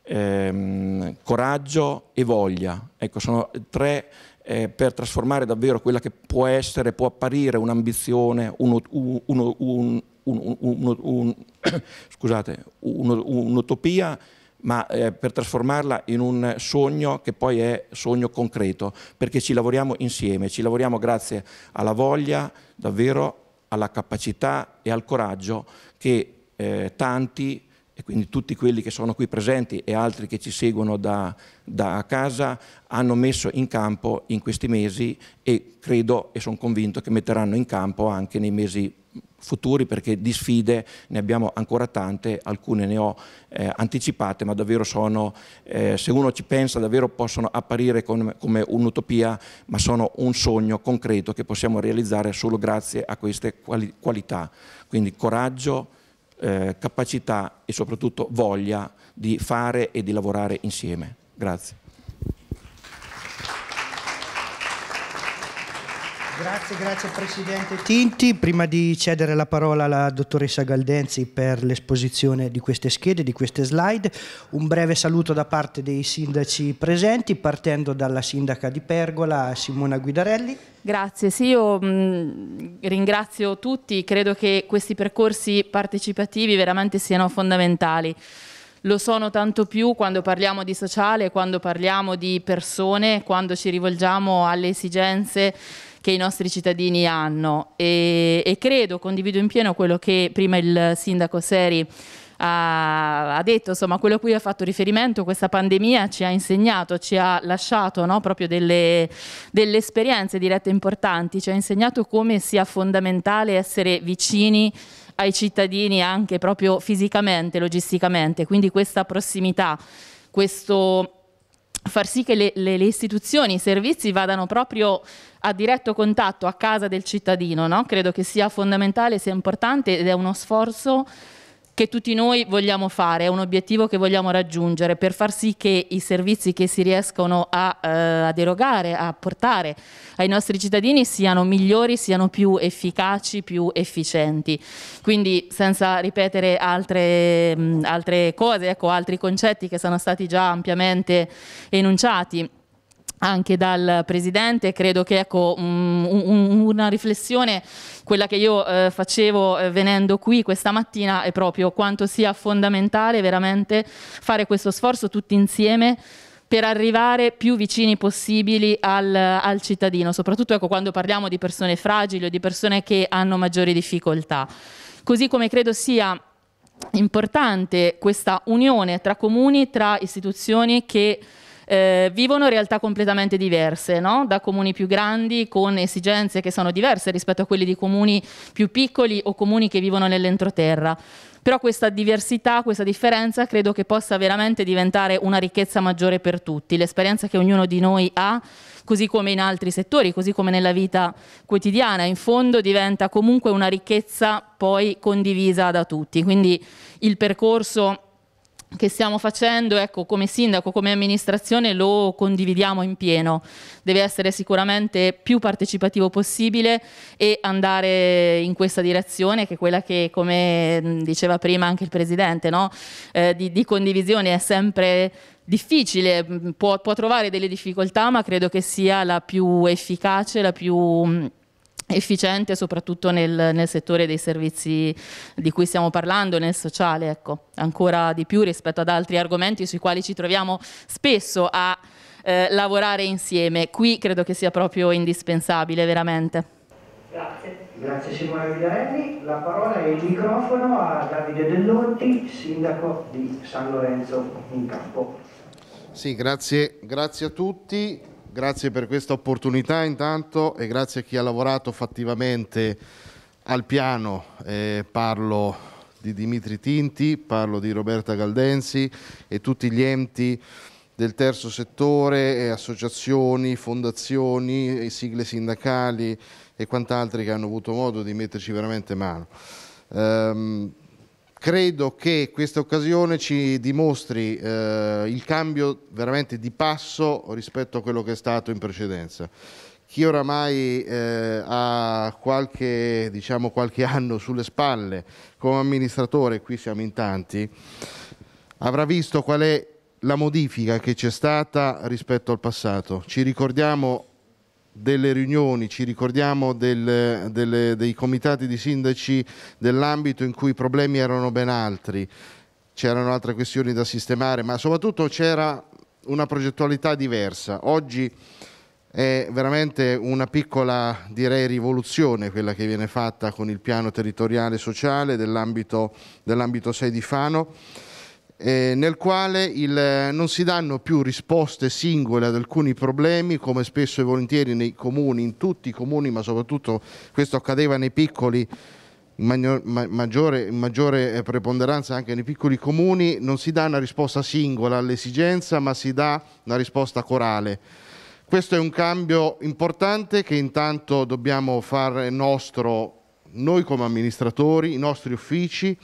ehm, coraggio e voglia ecco sono tre eh, per trasformare davvero quella che può essere, può apparire un'ambizione, un, un, un, un, un, un, scusate, un'utopia ma eh, per trasformarla in un sogno che poi è sogno concreto, perché ci lavoriamo insieme, ci lavoriamo grazie alla voglia, davvero alla capacità e al coraggio che eh, tanti, e quindi tutti quelli che sono qui presenti e altri che ci seguono da, da casa, hanno messo in campo in questi mesi e credo e sono convinto che metteranno in campo anche nei mesi futuri perché di sfide ne abbiamo ancora tante, alcune ne ho eh, anticipate, ma davvero sono, eh, se uno ci pensa, davvero possono apparire con, come un'utopia, ma sono un sogno concreto che possiamo realizzare solo grazie a queste quali qualità. Quindi coraggio, eh, capacità e soprattutto voglia di fare e di lavorare insieme. Grazie. Grazie, grazie Presidente Tinti. Prima di cedere la parola alla dottoressa Galdenzi per l'esposizione di queste schede, di queste slide, un breve saluto da parte dei sindaci presenti, partendo dalla sindaca di Pergola, Simona Guidarelli. Grazie, sì, io mh, ringrazio tutti, credo che questi percorsi partecipativi veramente siano fondamentali lo sono tanto più quando parliamo di sociale, quando parliamo di persone, quando ci rivolgiamo alle esigenze che i nostri cittadini hanno e, e credo, condivido in pieno quello che prima il sindaco Seri ha, detto, insomma, quello a cui ha fatto riferimento, questa pandemia ci ha insegnato, ci ha lasciato no, proprio delle, delle, esperienze dirette importanti, ci ha insegnato come sia fondamentale essere vicini ai cittadini anche proprio fisicamente, logisticamente, quindi questa prossimità, questo far sì che le, le, le, istituzioni, i servizi vadano proprio a diretto contatto a casa del cittadino, no? credo che sia fondamentale, sia importante ed è uno sforzo che tutti noi vogliamo fare, è un obiettivo che vogliamo raggiungere per far sì che i servizi che si riescono a, eh, a derogare, a portare ai nostri cittadini siano migliori, siano più efficaci, più efficienti. Quindi senza ripetere altre, mh, altre cose, ecco, altri concetti che sono stati già ampiamente enunciati anche dal presidente, credo che ecco, mm, un, un, una riflessione, quella che io eh, facevo eh, venendo qui questa mattina è proprio quanto sia fondamentale veramente fare questo sforzo tutti insieme per arrivare più vicini possibili al, al cittadino, soprattutto ecco, quando parliamo di persone fragili o di persone che hanno maggiori difficoltà. Così come credo sia importante questa unione tra comuni, tra istituzioni che eh, vivono realtà completamente diverse, no? da comuni più grandi con esigenze che sono diverse rispetto a quelle di comuni più piccoli o comuni che vivono nell'entroterra. Però questa diversità, questa differenza credo che possa veramente diventare una ricchezza maggiore per tutti. L'esperienza che ognuno di noi ha, così come in altri settori, così come nella vita quotidiana, in fondo diventa comunque una ricchezza poi condivisa da tutti. Quindi il percorso che stiamo facendo, ecco, come sindaco, come amministrazione lo condividiamo in pieno. Deve essere sicuramente più partecipativo possibile e andare in questa direzione che è quella che, come mm, diceva prima anche il Presidente, no? eh, di, di condivisione è sempre difficile, mm, può, può, trovare delle difficoltà, ma credo che sia la più efficace, la più mm, efficiente soprattutto nel, nel, settore dei servizi di cui stiamo parlando, nel sociale, ecco, ancora di più rispetto ad altri argomenti sui quali ci troviamo spesso a eh, lavorare insieme. Qui credo che sia proprio indispensabile, veramente. Grazie. Grazie Simone Vidarelli. La parola e il microfono a Davide Dellotti, sindaco di San Lorenzo in Campo. Sì, grazie, grazie a tutti. Grazie per questa opportunità intanto e grazie a chi ha lavorato fattivamente al piano. Eh, parlo di Dimitri Tinti, parlo di Roberta Galdensi e tutti gli enti del terzo settore, associazioni, fondazioni, sigle sindacali e quant'altri che hanno avuto modo di metterci veramente mano. Um, credo che questa occasione ci dimostri eh, il cambio veramente di passo rispetto a quello che è stato in precedenza. Chi oramai eh, ha qualche, diciamo, qualche anno sulle spalle come amministratore, qui siamo in tanti, avrà visto qual è la modifica che c'è stata rispetto al passato. Ci ricordiamo delle riunioni, ci ricordiamo del, delle, dei comitati di sindaci dell'ambito in cui i problemi erano ben altri, c'erano altre questioni da sistemare, ma soprattutto c'era una progettualità diversa. Oggi è veramente una piccola, direi, rivoluzione quella che viene fatta con il piano territoriale sociale dell'ambito dell 6 di Fano eh, nel quale il, eh, non si danno più risposte singole ad alcuni problemi, come spesso e volentieri nei comuni, in tutti i comuni, ma soprattutto questo accadeva nei piccoli, in maggiore, maggiore, eh, preponderanza anche nei piccoli comuni, non si dà una risposta singola all'esigenza, ma si dà una risposta corale. Questo è un cambio importante che intanto dobbiamo fare nostro noi come amministratori, i nostri uffici,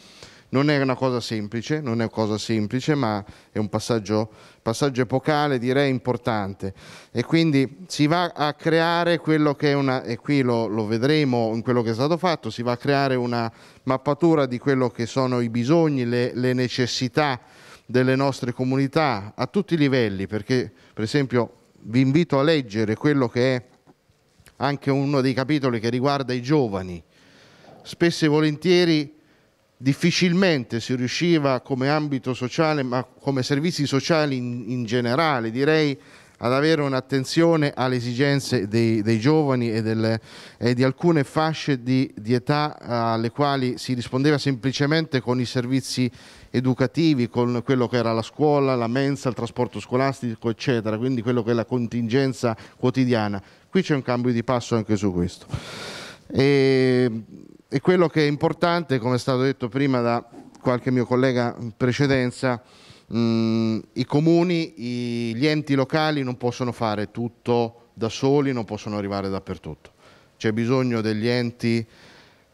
non è una cosa semplice, non è una cosa semplice, ma è un passaggio, passaggio epocale, direi importante. E quindi si va a creare quello che è una, e qui lo, lo vedremo in quello che è stato fatto, si va a creare una mappatura di quello che sono i bisogni, le, le necessità delle nostre comunità a tutti i livelli, perché per esempio vi invito a leggere quello che è anche uno dei capitoli che riguarda i giovani. Spesso e volentieri difficilmente si riusciva come ambito sociale, ma come servizi sociali in, in generale, direi ad avere un'attenzione alle esigenze dei, dei giovani e, delle, e, di alcune fasce di, di età eh, alle quali si rispondeva semplicemente con i servizi educativi, con quello che era la scuola, la mensa, il trasporto scolastico, eccetera, quindi quello che è la contingenza quotidiana. Qui c'è un cambio di passo anche su questo. E e quello che è importante, come è stato detto prima da qualche mio collega in precedenza, mh, mm, i comuni, i, gli enti locali non possono fare tutto da soli, non possono arrivare dappertutto. C'è bisogno degli enti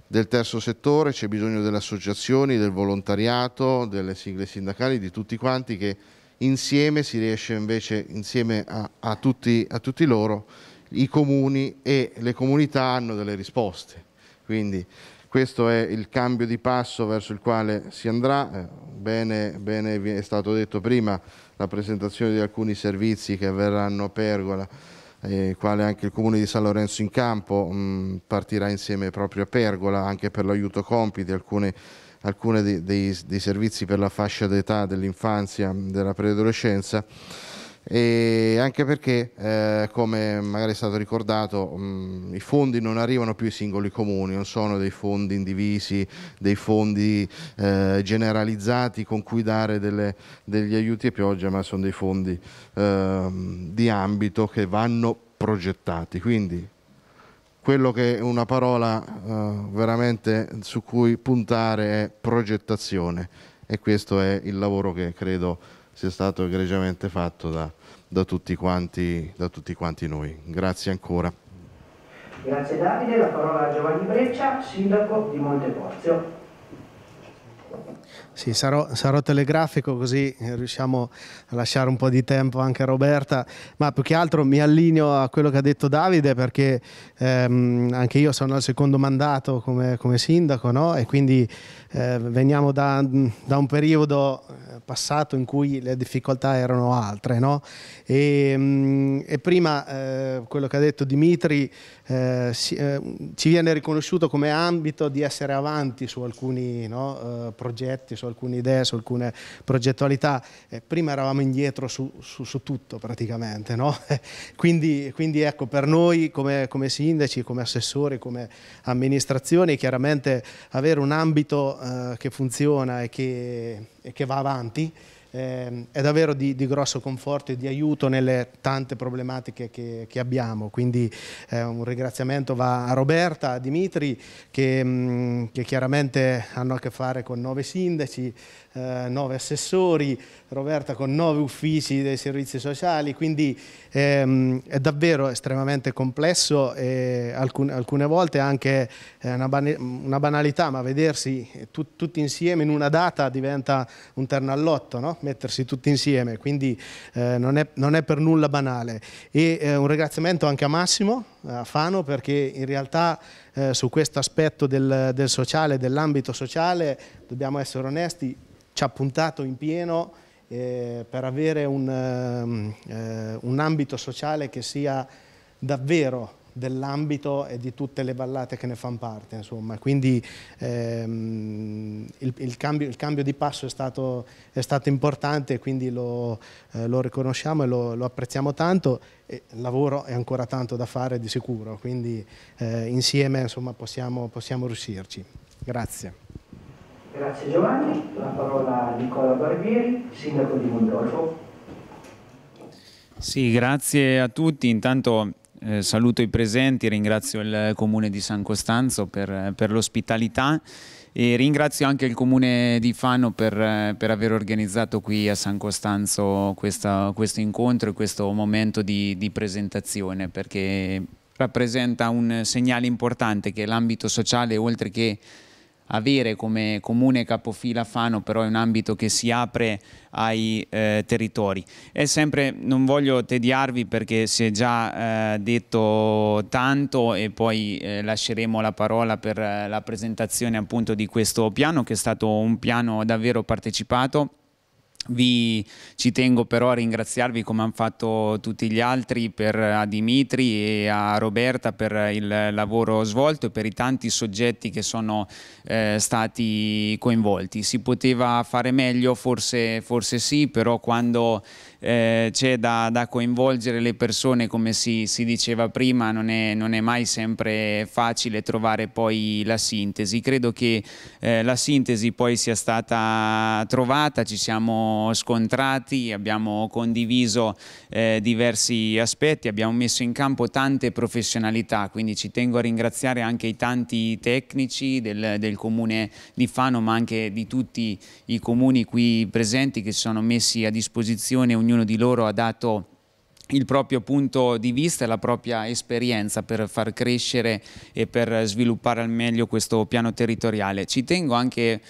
del terzo settore, c'è bisogno delle associazioni, del volontariato, delle sigle sindacali, di tutti quanti che insieme si riesce invece, insieme a, a, tutti, a tutti loro, i comuni e le comunità hanno delle risposte quindi questo è il cambio di passo verso il quale si andrà. Eh, bene, bene è stato detto prima la presentazione di alcuni servizi che avverranno a Pergola, eh, quale anche il Comune di San Lorenzo in Campo mh, mm, partirà insieme proprio a Pergola anche per l'aiuto compiti, alcune alcuni dei, dei, dei, servizi per la fascia d'età dell'infanzia, della preadolescenza e anche perché, eh, come magari è stato ricordato, mh, mm, i fondi non arrivano più ai singoli comuni, non sono dei fondi indivisi, dei fondi eh, generalizzati con cui dare delle, degli aiuti a pioggia, ma sono dei fondi eh, di ambito che vanno progettati. Quindi quello che è una parola eh, veramente su cui puntare è progettazione e questo è il lavoro che credo sia stato egregiamente fatto da da tutti quanti, da tutti quanti noi. Grazie ancora. Grazie Davide, la parola a Giovanni Breccia, sindaco di Monteporzio. Sì, sarò, sarò, telegrafico così riusciamo a lasciare un po' di tempo anche a Roberta, ma più che altro mi allineo a quello che ha detto Davide perché ehm, anche io sono al secondo mandato come, come sindaco no? e quindi eh, veniamo da, da, un periodo eh, passato in cui le difficoltà erano altre. No? E, mm, e, prima eh, quello che ha detto Dimitri eh, si, eh, ci viene riconosciuto come ambito di essere avanti su alcuni no, eh, progetti, su alcune idee, su alcune progettualità. prima eravamo indietro su, su, su tutto praticamente. No? quindi, quindi ecco, per noi come, come sindaci, come assessori, come amministrazioni, chiaramente avere un ambito eh, che funziona e che, e che va avanti eh, è davvero di, di, grosso conforto e di aiuto nelle tante problematiche che, che abbiamo. Quindi eh, un ringraziamento va a Roberta, a Dimitri, che, mh, mm, che, chiaramente hanno a che fare con nove sindaci, 9 eh, assessori, Roberta con 9 uffici dei servizi sociali, quindi ehm, è davvero estremamente complesso e alcune, alcune volte anche eh, una, ban una, banalità, ma vedersi tut tutti insieme in una data diventa un ternallotto, no? mettersi tutti insieme, quindi eh, non, è, non, è, per nulla banale. E eh, un ringraziamento anche a Massimo, a Fano, perché in realtà eh, su questo aspetto del, del sociale, dell'ambito sociale, dobbiamo essere onesti, ci ha puntato in pieno eh, per avere un, ehm, eh, un, ambito sociale che sia davvero dell'ambito e di tutte le vallate che ne fanno parte. Insomma. Quindi ehm, il, il, cambio, il, cambio, di passo è stato, è stato importante quindi lo, eh, lo, riconosciamo e lo, lo apprezziamo tanto. E il lavoro è ancora tanto da fare di sicuro, quindi eh, insieme insomma, possiamo, possiamo riuscirci. Grazie. Grazie Giovanni, la parola a Nicola Barbieri, Sindaco di Mondolfo. Sì, grazie a tutti. Intanto eh, saluto i presenti, ringrazio il Comune di San Costanzo per, per l'ospitalità e ringrazio anche il Comune di Fano per, per aver organizzato qui a San Costanzo questa, questo incontro e questo momento di, di presentazione perché rappresenta un segnale importante che l'ambito sociale oltre che avere come comune capofila Fano però è un ambito che si apre ai eh, territori. E sempre non voglio tediarvi perché si è già eh, detto tanto e poi eh, lasceremo la parola per eh, la presentazione appunto di questo piano che è stato un piano davvero partecipato vi, ci tengo però a ringraziarvi come hanno fatto tutti gli altri per, a Dimitri e a Roberta per il lavoro svolto e per i tanti soggetti che sono eh, stati coinvolti. Si poteva fare meglio? Forse, forse sì, però quando eh, c'è da, da, coinvolgere le persone come si, si diceva prima, non è, non è, mai sempre facile trovare poi la sintesi. Credo che eh, la sintesi poi sia stata trovata, ci siamo scontrati, abbiamo condiviso eh, diversi aspetti, abbiamo messo in campo tante professionalità, quindi ci tengo a ringraziare anche i tanti tecnici del, del comune di Fano ma anche di tutti i comuni qui presenti che si sono messi a disposizione ognuno ognuno di loro ha dato il proprio punto di vista e la propria esperienza per far crescere e per sviluppare al meglio questo piano territoriale. Ci tengo anche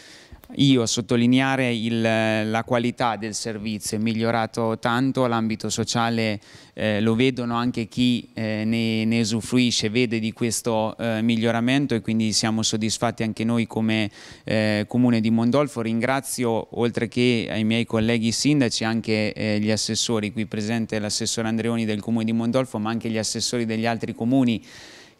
io a sottolineare il, la qualità del servizio, è migliorato tanto, l'ambito sociale eh, lo vedono anche chi eh, ne, ne, usufruisce, vede di questo eh, miglioramento e quindi siamo soddisfatti anche noi come eh, Comune di Mondolfo. Ringrazio oltre che ai miei colleghi sindaci anche eh, gli assessori, qui presente l'assessore Andreoni del Comune di Mondolfo ma anche gli assessori degli altri comuni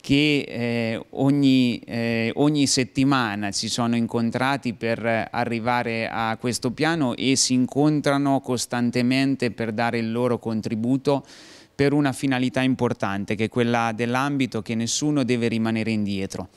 che eh, ogni, eh, ogni, settimana si sono incontrati per arrivare a questo piano e si incontrano costantemente per dare il loro contributo per una finalità importante che è quella dell'ambito che nessuno deve rimanere indietro.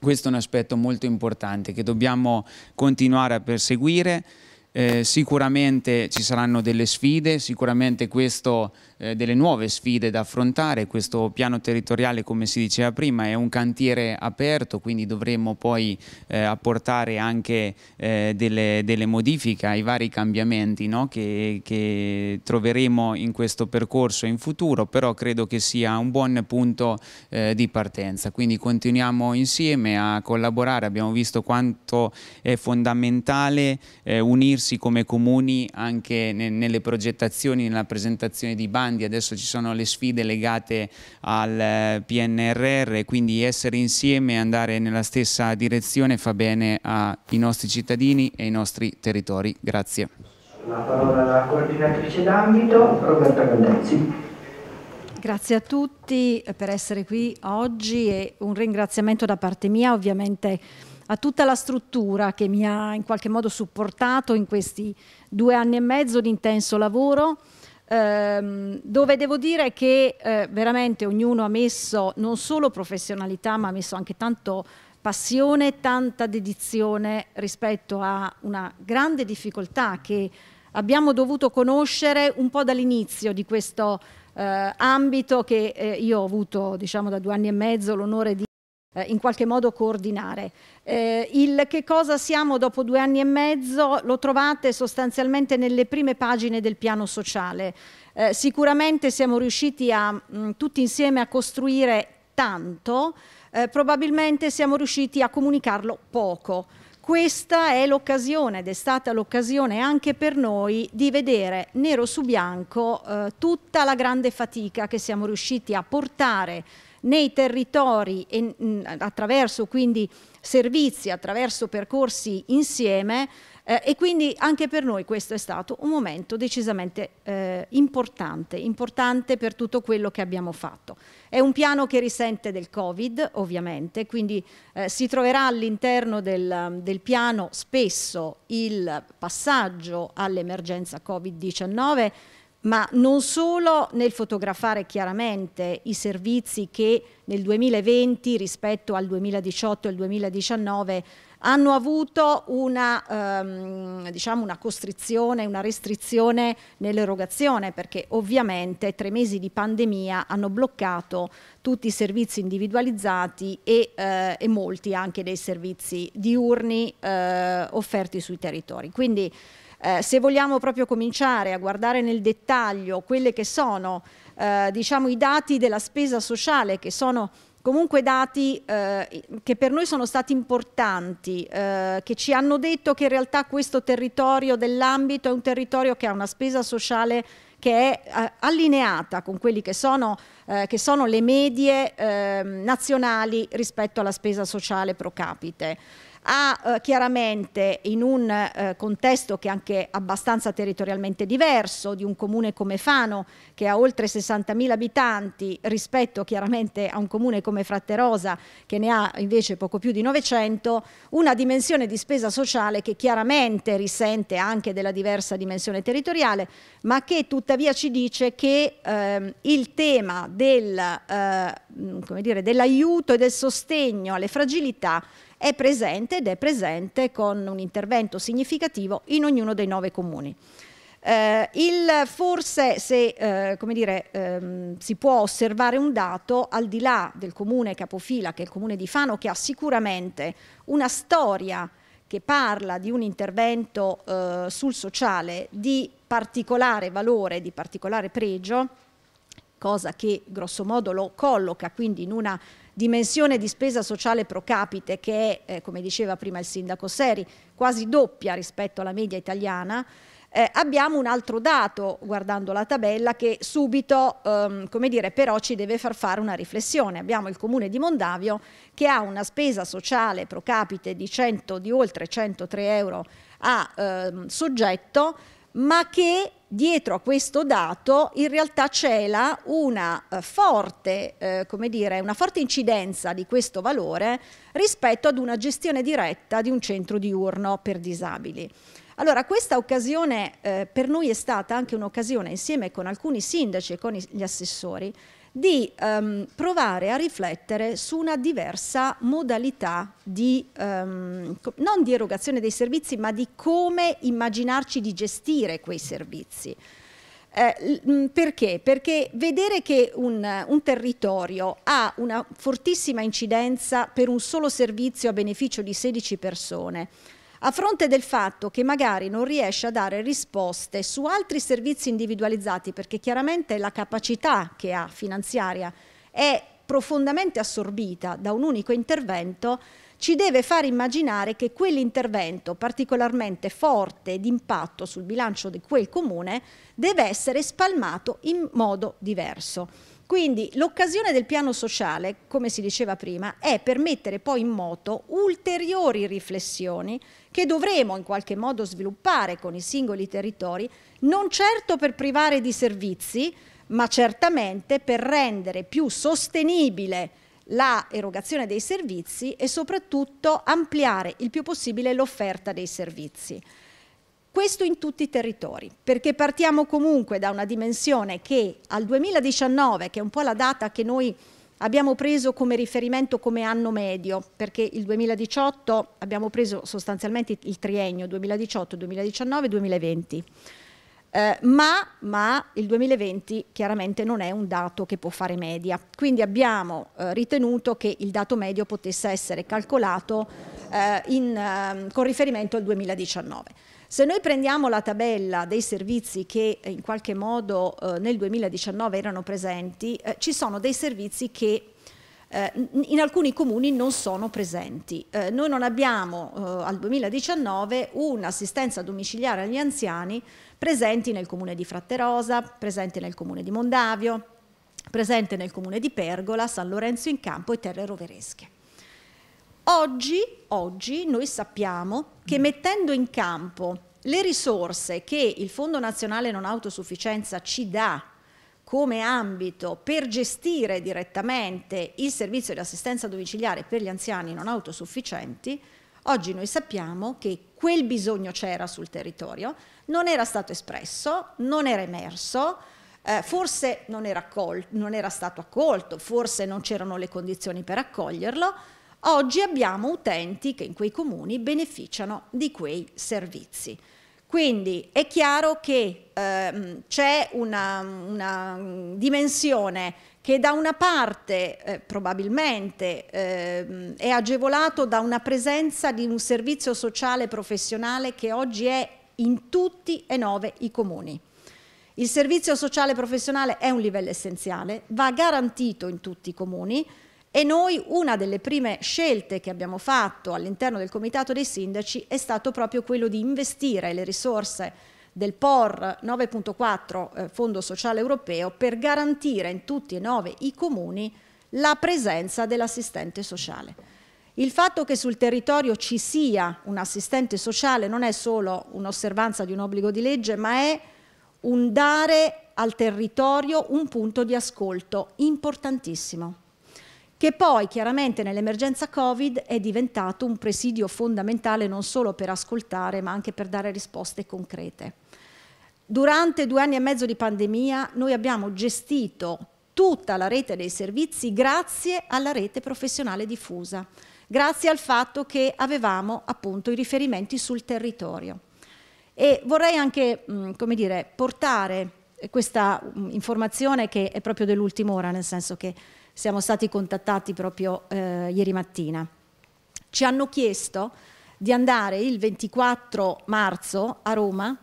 Questo è un aspetto molto importante che dobbiamo continuare a perseguire. Eh, sicuramente ci saranno delle sfide, sicuramente questo eh, delle nuove sfide da affrontare, questo piano territoriale come si diceva prima è un cantiere aperto quindi dovremo poi eh, apportare anche eh, delle, delle, modifiche ai vari cambiamenti no? che, che, troveremo in questo percorso in futuro però credo che sia un buon punto eh, di partenza quindi continuiamo insieme a collaborare abbiamo visto quanto è fondamentale eh, unirsi come comuni anche ne, nelle progettazioni nella presentazione di banche, grandi, adesso ci sono le sfide legate al eh, PNRR, quindi essere insieme e andare nella stessa direzione fa bene ai nostri cittadini e ai nostri territori. Grazie. La parola alla coordinatrice d'ambito, Roberta Gandezzi. Grazie a tutti eh, per essere qui oggi e un ringraziamento da parte mia ovviamente a tutta la struttura che mi ha in qualche modo supportato in questi due anni e mezzo di intenso lavoro ehm, dove devo dire che eh, veramente ognuno ha messo non solo professionalità ma ha messo anche tanto passione, tanta dedizione rispetto a una grande difficoltà che abbiamo dovuto conoscere un po' dall'inizio di questo eh, ambito che eh, io ho avuto diciamo da due anni e mezzo l'onore di eh, in qualche modo coordinare. Eh, il che cosa siamo dopo due anni e mezzo lo trovate sostanzialmente nelle prime pagine del piano sociale. Eh, sicuramente siamo riusciti a, mh, mm, tutti insieme a costruire tanto, eh, probabilmente siamo riusciti a comunicarlo poco. Questa è l'occasione ed è stata l'occasione anche per noi di vedere nero su bianco eh, tutta la grande fatica che siamo riusciti a portare nei territori e, attraverso quindi servizi, attraverso percorsi insieme eh, e quindi anche per noi questo è stato un momento decisamente eh, importante, importante per tutto quello che abbiamo fatto. È un piano che risente del Covid ovviamente, quindi eh, si troverà all'interno del, del piano spesso il passaggio all'emergenza Covid-19 ma non solo nel fotografare chiaramente i servizi che nel 2020 rispetto al 2018 e al 2019 hanno avuto una, ehm, diciamo una costrizione, una restrizione nell'erogazione, perché ovviamente tre mesi di pandemia hanno bloccato tutti i servizi individualizzati e, eh, e molti anche dei servizi diurni eh, offerti sui territori. Quindi eh, se vogliamo proprio cominciare a guardare nel dettaglio quelle che sono eh, diciamo, i dati della spesa sociale, che sono comunque dati eh, che per noi sono stati importanti, eh, che ci hanno detto che in realtà questo territorio dell'ambito è un territorio che ha una spesa sociale che è eh, allineata con quelle che sono, eh, che sono le medie ehm, nazionali rispetto alla spesa sociale pro capite ha eh, chiaramente in un eh, contesto che è anche abbastanza territorialmente diverso di un comune come Fano che ha oltre 60.000 abitanti rispetto chiaramente a un comune come Fratterosa che ne ha invece poco più di 900, una dimensione di spesa sociale che chiaramente risente anche della diversa dimensione territoriale ma che tuttavia ci dice che ehm, il tema del, eh, mm, dell'aiuto e del sostegno alle fragilità è presente ed è presente con un intervento significativo in ognuno dei nove comuni. Eh, il, forse se eh, dire, ehm, si può osservare un dato, al di là del comune capofila, che è il comune di Fano, che ha sicuramente una storia che parla di un intervento eh, sul sociale di particolare valore, di particolare pregio, cosa che grossomodo lo colloca quindi in una dimensione di spesa sociale pro capite che è, eh, come diceva prima il sindaco Seri, quasi doppia rispetto alla media italiana, eh, abbiamo un altro dato, guardando la tabella, che subito, ehm, come dire, però ci deve far fare una riflessione. Abbiamo il comune di Mondavio che ha una spesa sociale pro capite di, 100, di oltre 103 euro a ehm, soggetto, ma che dietro a questo dato in realtà c'ela una, eh, forte, eh, dire, una forte incidenza di questo valore rispetto ad una gestione diretta di un centro diurno per disabili. Allora, questa occasione eh, per noi è stata anche un'occasione, insieme con alcuni sindaci e con gli assessori, di ehm, provare a riflettere su una diversa modalità di, ehm, non di erogazione dei servizi, ma di come immaginarci di gestire quei servizi. Eh, mm, perché? Perché vedere che un, un, territorio ha una fortissima incidenza per un solo servizio a beneficio di 16 persone, a fronte del fatto che magari non riesce a dare risposte su altri servizi individualizzati, perché chiaramente la capacità che ha finanziaria è profondamente assorbita da un unico intervento, ci deve far immaginare che quell'intervento particolarmente forte ed impatto sul bilancio di quel comune deve essere spalmato in modo diverso. Quindi l'occasione del piano sociale, come si diceva prima, è per mettere poi in moto ulteriori riflessioni che dovremo in qualche modo sviluppare con i singoli territori, non certo per privare di servizi, ma certamente per rendere più sostenibile la erogazione dei servizi e soprattutto ampliare il più possibile l'offerta dei servizi. Questo in tutti i territori, perché partiamo comunque da una dimensione che al 2019, che è un po' la data che noi abbiamo preso come riferimento come anno medio, perché il 2018 abbiamo preso sostanzialmente il triennio 2018, 2019, 2020. Eh, ma, ma, il 2020 chiaramente non è un dato che può fare media, quindi abbiamo eh, ritenuto che il dato medio potesse essere calcolato eh, in, ehm, con riferimento al 2019. Se noi prendiamo la tabella dei servizi che eh, in qualche modo eh, nel 2019 erano presenti, eh, ci sono dei servizi che eh, in alcuni comuni non sono presenti. Eh, noi non abbiamo eh, al 2019 un'assistenza domiciliare agli anziani presenti nel comune di Fratterosa, presente nel comune di Mondavio, presente nel comune di Pergola, San Lorenzo in Campo e Terre Roveresche. Oggi, oggi noi sappiamo che mm. mettendo in campo le risorse che il Fondo Nazionale Non Autosufficienza ci dà come ambito per gestire direttamente il servizio di assistenza domiciliare per gli anziani non autosufficienti, oggi noi sappiamo che quel bisogno c'era sul territorio, non era stato espresso, non era emerso, eh, forse non era, non era stato accolto, forse non c'erano le condizioni per accoglierlo, Oggi abbiamo utenti che in quei comuni beneficiano di quei servizi. Quindi è chiaro che ehm, c'è una, una, dimensione che da una parte eh, probabilmente ehm, è agevolato da una presenza di un servizio sociale professionale che oggi è in tutti e nove i comuni. Il servizio sociale professionale è un livello essenziale, va garantito in tutti i comuni, e noi una delle prime scelte che abbiamo fatto all'interno del Comitato dei Sindaci è stato proprio quello di investire le risorse del POR 9.4 eh, Fondo Sociale Europeo per garantire in tutti e nove i comuni la presenza dell'assistente sociale. Il fatto che sul territorio ci sia un assistente sociale non è solo un'osservanza di un obbligo di legge, ma è un dare al territorio un punto di ascolto importantissimo che poi chiaramente nell'emergenza Covid è diventato un presidio fondamentale non solo per ascoltare ma anche per dare risposte concrete. Durante due anni e mezzo di pandemia noi abbiamo gestito tutta la rete dei servizi grazie alla rete professionale diffusa, grazie al fatto che avevamo appunto i riferimenti sul territorio. E vorrei anche, mm, come dire, portare questa mm, informazione che è proprio dell'ultima ora, nel senso che siamo stati contattati proprio eh, ieri mattina. Ci hanno chiesto di andare il 24 marzo a Roma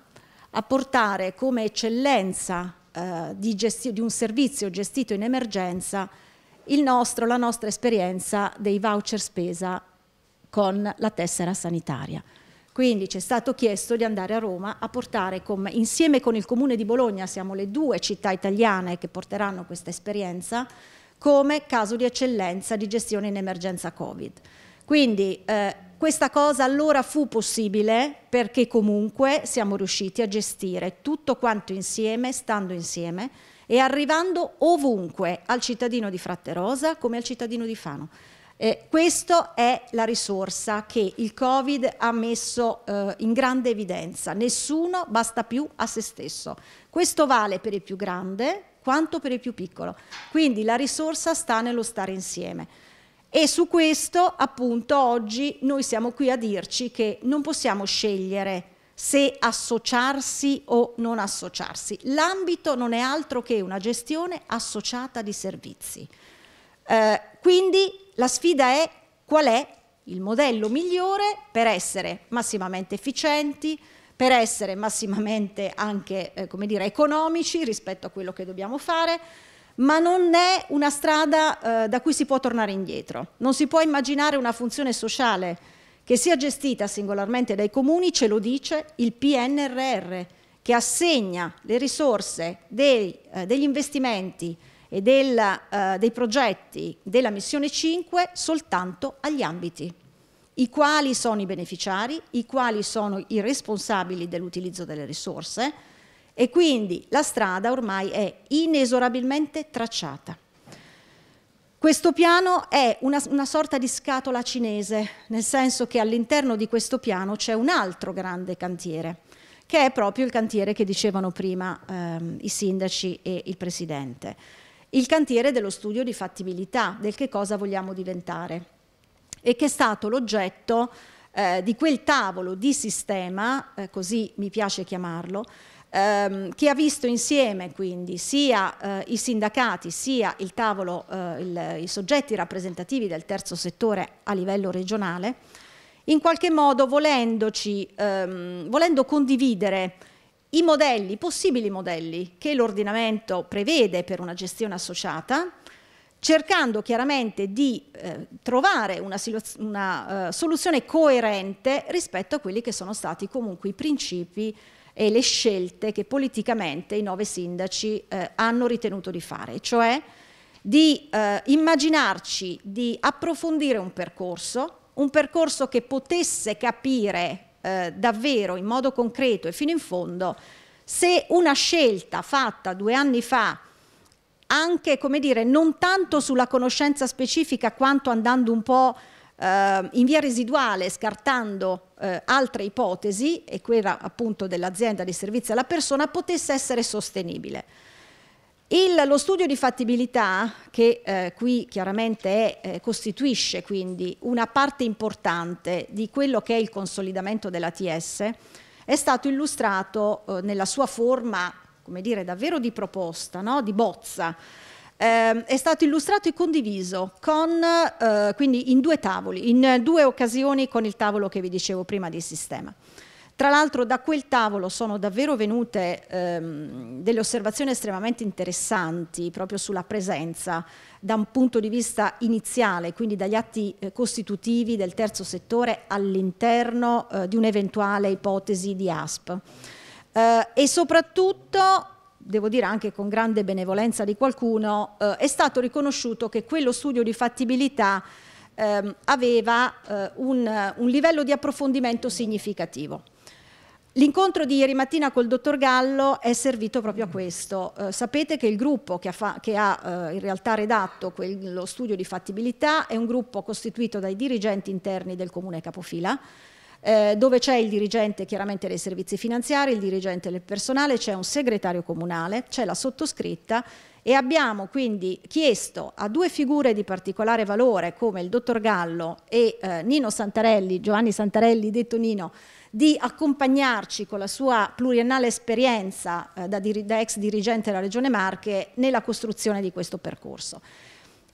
a portare come eccellenza eh, di, di, un servizio gestito in emergenza nostro, la nostra esperienza dei voucher spesa con la tessera sanitaria. Quindi ci è stato chiesto di andare a Roma a portare con, insieme con il Comune di Bologna, siamo le due città italiane che porteranno questa esperienza, come caso di eccellenza di gestione in emergenza Covid. Quindi eh, questa cosa allora fu possibile perché comunque siamo riusciti a gestire tutto quanto insieme, stando insieme e arrivando ovunque al cittadino di Fratterosa come al cittadino di Fano. Eh, questa è la risorsa che il Covid ha messo eh, in grande evidenza. Nessuno basta più a se stesso. Questo vale per il più grande, quanto per il più piccolo. Quindi la risorsa sta nello stare insieme. E su questo appunto oggi noi siamo qui a dirci che non possiamo scegliere se associarsi o non associarsi. L'ambito non è altro che una gestione associata di servizi. Eh, quindi la sfida è qual è il modello migliore per essere massimamente efficienti, per essere massimamente anche eh, dire, economici rispetto a quello che dobbiamo fare, ma non è una strada eh, da cui si può tornare indietro. Non si può immaginare una funzione sociale che sia gestita singolarmente dai comuni, ce lo dice il PNRR, che assegna le risorse dei, eh, degli investimenti e del, eh, dei progetti della missione 5 soltanto agli ambiti i quali sono i beneficiari, i quali sono i responsabili dell'utilizzo delle risorse e quindi la strada ormai è inesorabilmente tracciata. Questo piano è una, una sorta di scatola cinese, nel senso che all'interno di questo piano c'è un altro grande cantiere, che è proprio il cantiere che dicevano prima ehm, i sindaci e il Presidente. Il cantiere dello studio di fattibilità, del che cosa vogliamo diventare e che è stato l'oggetto eh, di quel tavolo di sistema, eh, così mi piace chiamarlo, ehm, che ha visto insieme quindi sia eh, i sindacati sia il tavolo, eh, il, i soggetti rappresentativi del terzo settore a livello regionale, in qualche modo volendoci, ehm, volendo condividere i modelli, i possibili modelli che l'ordinamento prevede per una gestione associata, cercando chiaramente di eh, trovare una, una uh, soluzione coerente rispetto a quelli che sono stati comunque i principi e le scelte che politicamente i nove sindaci eh, hanno ritenuto di fare, cioè di eh, immaginarci di approfondire un percorso, un percorso che potesse capire eh, davvero in modo concreto e fino in fondo se una scelta fatta due anni fa anche, come dire, non tanto sulla conoscenza specifica quanto andando un po' eh, in via residuale, scartando eh, altre ipotesi, e quella appunto dell'azienda di servizi alla persona, potesse essere sostenibile. Il, lo studio di fattibilità, che eh, qui chiaramente è, eh, costituisce quindi una parte importante di quello che è il consolidamento della TS, è stato illustrato eh, nella sua forma come dire, davvero di proposta, no? di bozza, eh, è stato illustrato e condiviso con, eh, quindi in due tavoli, in due occasioni con il tavolo che vi dicevo prima di sistema. Tra l'altro da quel tavolo sono davvero venute ehm, delle osservazioni estremamente interessanti proprio sulla presenza da un punto di vista iniziale, quindi dagli atti eh, costitutivi del terzo settore all'interno eh, di un'eventuale ipotesi di ASP eh, e soprattutto devo dire anche con grande benevolenza di qualcuno, eh, è stato riconosciuto che quello studio di fattibilità ehm, aveva eh, un, un, livello di approfondimento significativo. L'incontro di ieri mattina col dottor Gallo è servito proprio a questo. Eh, sapete che il gruppo che ha, che ha eh, in realtà redatto quello studio di fattibilità è un gruppo costituito dai dirigenti interni del comune Capofila, eh, dove c'è il dirigente chiaramente dei servizi finanziari, il dirigente del personale, c'è un segretario comunale, c'è la sottoscritta e abbiamo quindi chiesto a due figure di particolare valore come il dottor Gallo e eh, Nino Santarelli, Giovanni Santarelli detto Nino, di accompagnarci con la sua pluriennale esperienza eh, da, da ex dirigente della Regione Marche nella costruzione di questo percorso.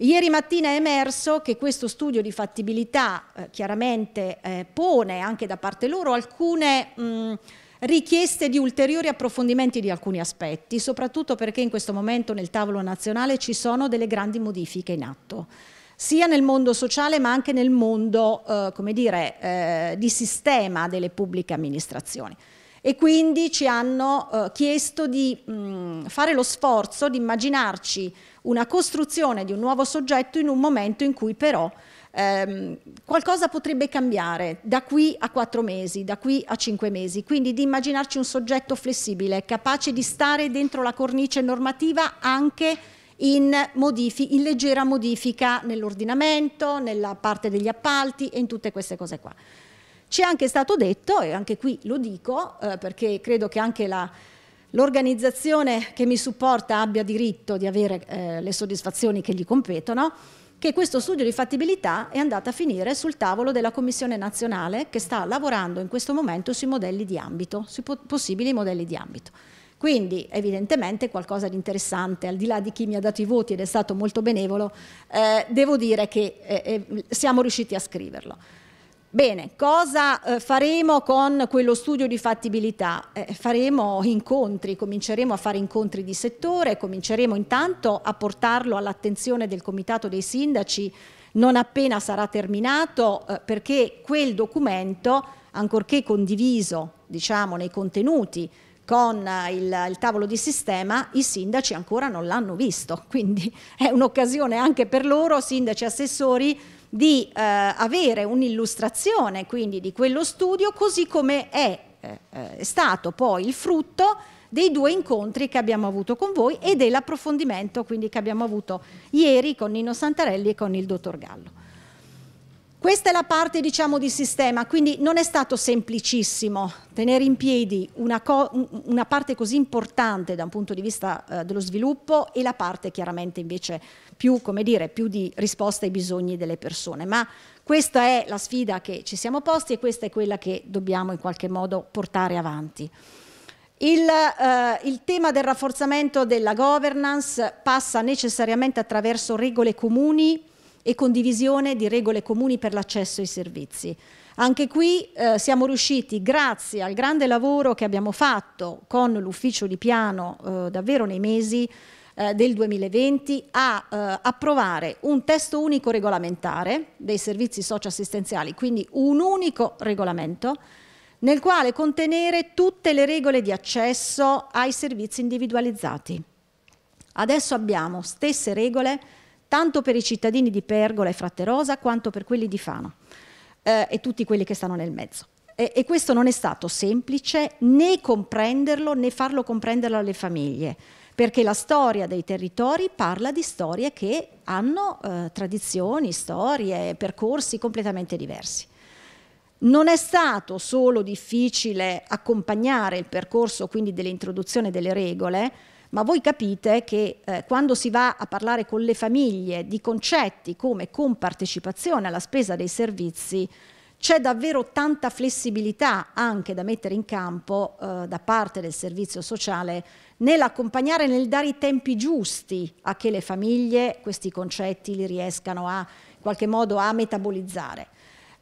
Ieri mattina è emerso che questo studio di fattibilità eh, chiaramente eh, pone anche da parte loro alcune mh, richieste di ulteriori approfondimenti di alcuni aspetti, soprattutto perché in questo momento nel tavolo nazionale ci sono delle grandi modifiche in atto sia nel mondo sociale ma anche nel mondo eh, dire, eh, di sistema delle pubbliche amministrazioni. E quindi ci hanno eh, chiesto di mh, fare lo sforzo di immaginarci una costruzione di un nuovo soggetto in un momento in cui però ehm, qualcosa potrebbe cambiare da qui a quattro mesi, da qui a cinque mesi, quindi di immaginarci un soggetto flessibile, capace di stare dentro la cornice normativa anche in, modifi, in, leggera modifica nell'ordinamento, nella parte degli appalti e in tutte queste cose qua. Ci è anche stato detto, e anche qui lo dico, eh, perché credo che anche la, l'organizzazione che mi supporta abbia diritto di avere eh, le soddisfazioni che gli competono, che questo studio di fattibilità è andato a finire sul tavolo della Commissione nazionale che sta lavorando in questo momento sui modelli di ambito, sui po possibili modelli di ambito. Quindi evidentemente qualcosa di interessante, al di là di chi mi ha dato i voti ed è stato molto benevolo, eh, devo dire che eh, eh siamo riusciti a scriverlo. Bene, cosa eh, faremo con quello studio di fattibilità? Eh, faremo incontri, cominceremo a fare incontri di settore, cominceremo intanto a portarlo all'attenzione del Comitato dei Sindaci non appena sarà terminato eh, perché quel documento, ancorché condiviso diciamo, nei contenuti con eh, il, il, tavolo di sistema i sindaci ancora non l'hanno visto, quindi è un'occasione anche per loro, sindaci e assessori, di eh, avere un'illustrazione quindi di quello studio così come è, eh, eh, è stato poi il frutto dei due incontri che abbiamo avuto con voi e dell'approfondimento quindi che abbiamo avuto ieri con Nino Santarelli e con il dottor Gallo. Questa è la parte diciamo, di sistema, quindi non è stato semplicissimo tenere in piedi una, una parte così importante da un punto di vista eh, dello sviluppo e la parte chiaramente invece più, dire, più di risposta ai bisogni delle persone. Ma questa è la sfida che ci siamo posti e questa è quella che dobbiamo in qualche modo portare avanti. Il, eh, il, tema del rafforzamento della governance passa necessariamente attraverso regole comuni e condivisione di regole comuni per l'accesso ai servizi. Anche qui eh, siamo riusciti, grazie al grande lavoro che abbiamo fatto con l'ufficio di piano eh, davvero nei mesi eh, del 2020, a eh, approvare un testo unico regolamentare dei servizi socioassistenziali, quindi un unico regolamento nel quale contenere tutte le regole di accesso ai servizi individualizzati. Adesso abbiamo stesse regole tanto per i cittadini di Pergola e Fratterosa quanto per quelli di Fano eh, e tutti quelli che stanno nel mezzo. E, e, questo non è stato semplice né comprenderlo né farlo comprenderlo alle famiglie, perché la storia dei territori parla di storie che hanno eh, tradizioni, storie, percorsi completamente diversi. Non è stato solo difficile accompagnare il percorso quindi dell'introduzione delle regole, ma voi capite che eh, quando si va a parlare con le famiglie di concetti come compartecipazione alla spesa dei servizi, c'è davvero tanta flessibilità anche da mettere in campo eh, da parte del servizio sociale nell'accompagnare, nel dare i tempi giusti a che le famiglie questi concetti li riescano a, in qualche modo a metabolizzare.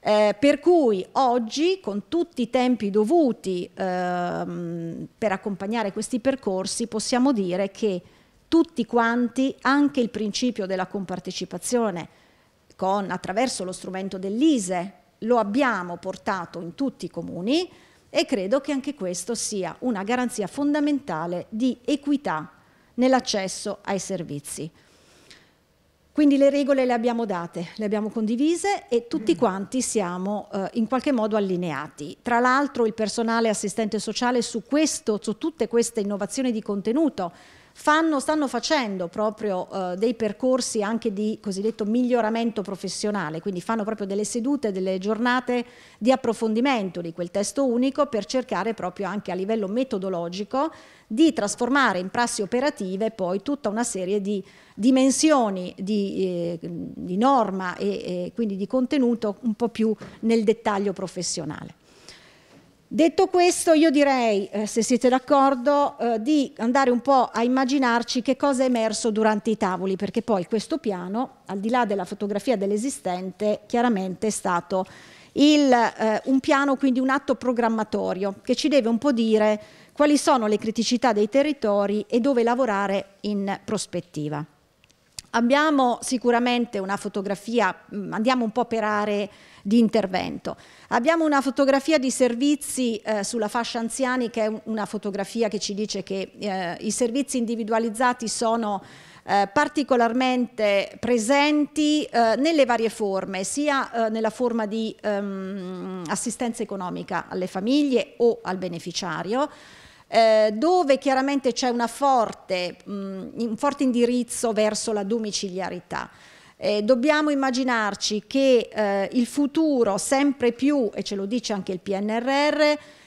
Eh, per cui oggi, con tutti i tempi dovuti ehm, per accompagnare questi percorsi, possiamo dire che tutti quanti, anche il principio della compartecipazione con, attraverso lo strumento dell'ISE, lo abbiamo portato in tutti i comuni e credo che anche questo sia una garanzia fondamentale di equità nell'accesso ai servizi. Quindi le regole le abbiamo date, le abbiamo condivise e tutti quanti siamo eh, in qualche modo allineati. Tra l'altro il personale assistente sociale su, questo, su tutte queste innovazioni di contenuto fanno, stanno facendo proprio eh, dei percorsi anche di cosiddetto miglioramento professionale, quindi fanno proprio delle sedute, delle giornate di approfondimento di quel testo unico per cercare proprio anche a livello metodologico di trasformare in prassi operative poi tutta una serie di dimensioni di, eh, di norma e eh, quindi di contenuto un po' più nel dettaglio professionale. Detto questo, io direi, eh, se siete d'accordo, eh, di andare un po' a immaginarci che cosa è emerso durante i tavoli, perché poi questo piano, al di là della fotografia dell'esistente, chiaramente è stato il, eh, un piano, quindi un atto programmatorio, che ci deve un po' dire quali sono le criticità dei territori e dove lavorare in prospettiva. Abbiamo sicuramente una fotografia, mm, andiamo un po' per aree di intervento. Abbiamo una fotografia di servizi eh, sulla fascia anziani che è una fotografia che ci dice che eh, i servizi individualizzati sono eh, particolarmente presenti eh, nelle varie forme, sia eh, nella forma di ehm, assistenza economica alle famiglie o al beneficiario, eh, dove chiaramente c'è forte, un forte indirizzo verso la domiciliarità. Eh, dobbiamo immaginarci che eh, il futuro sempre più, e ce lo dice anche il PNRR,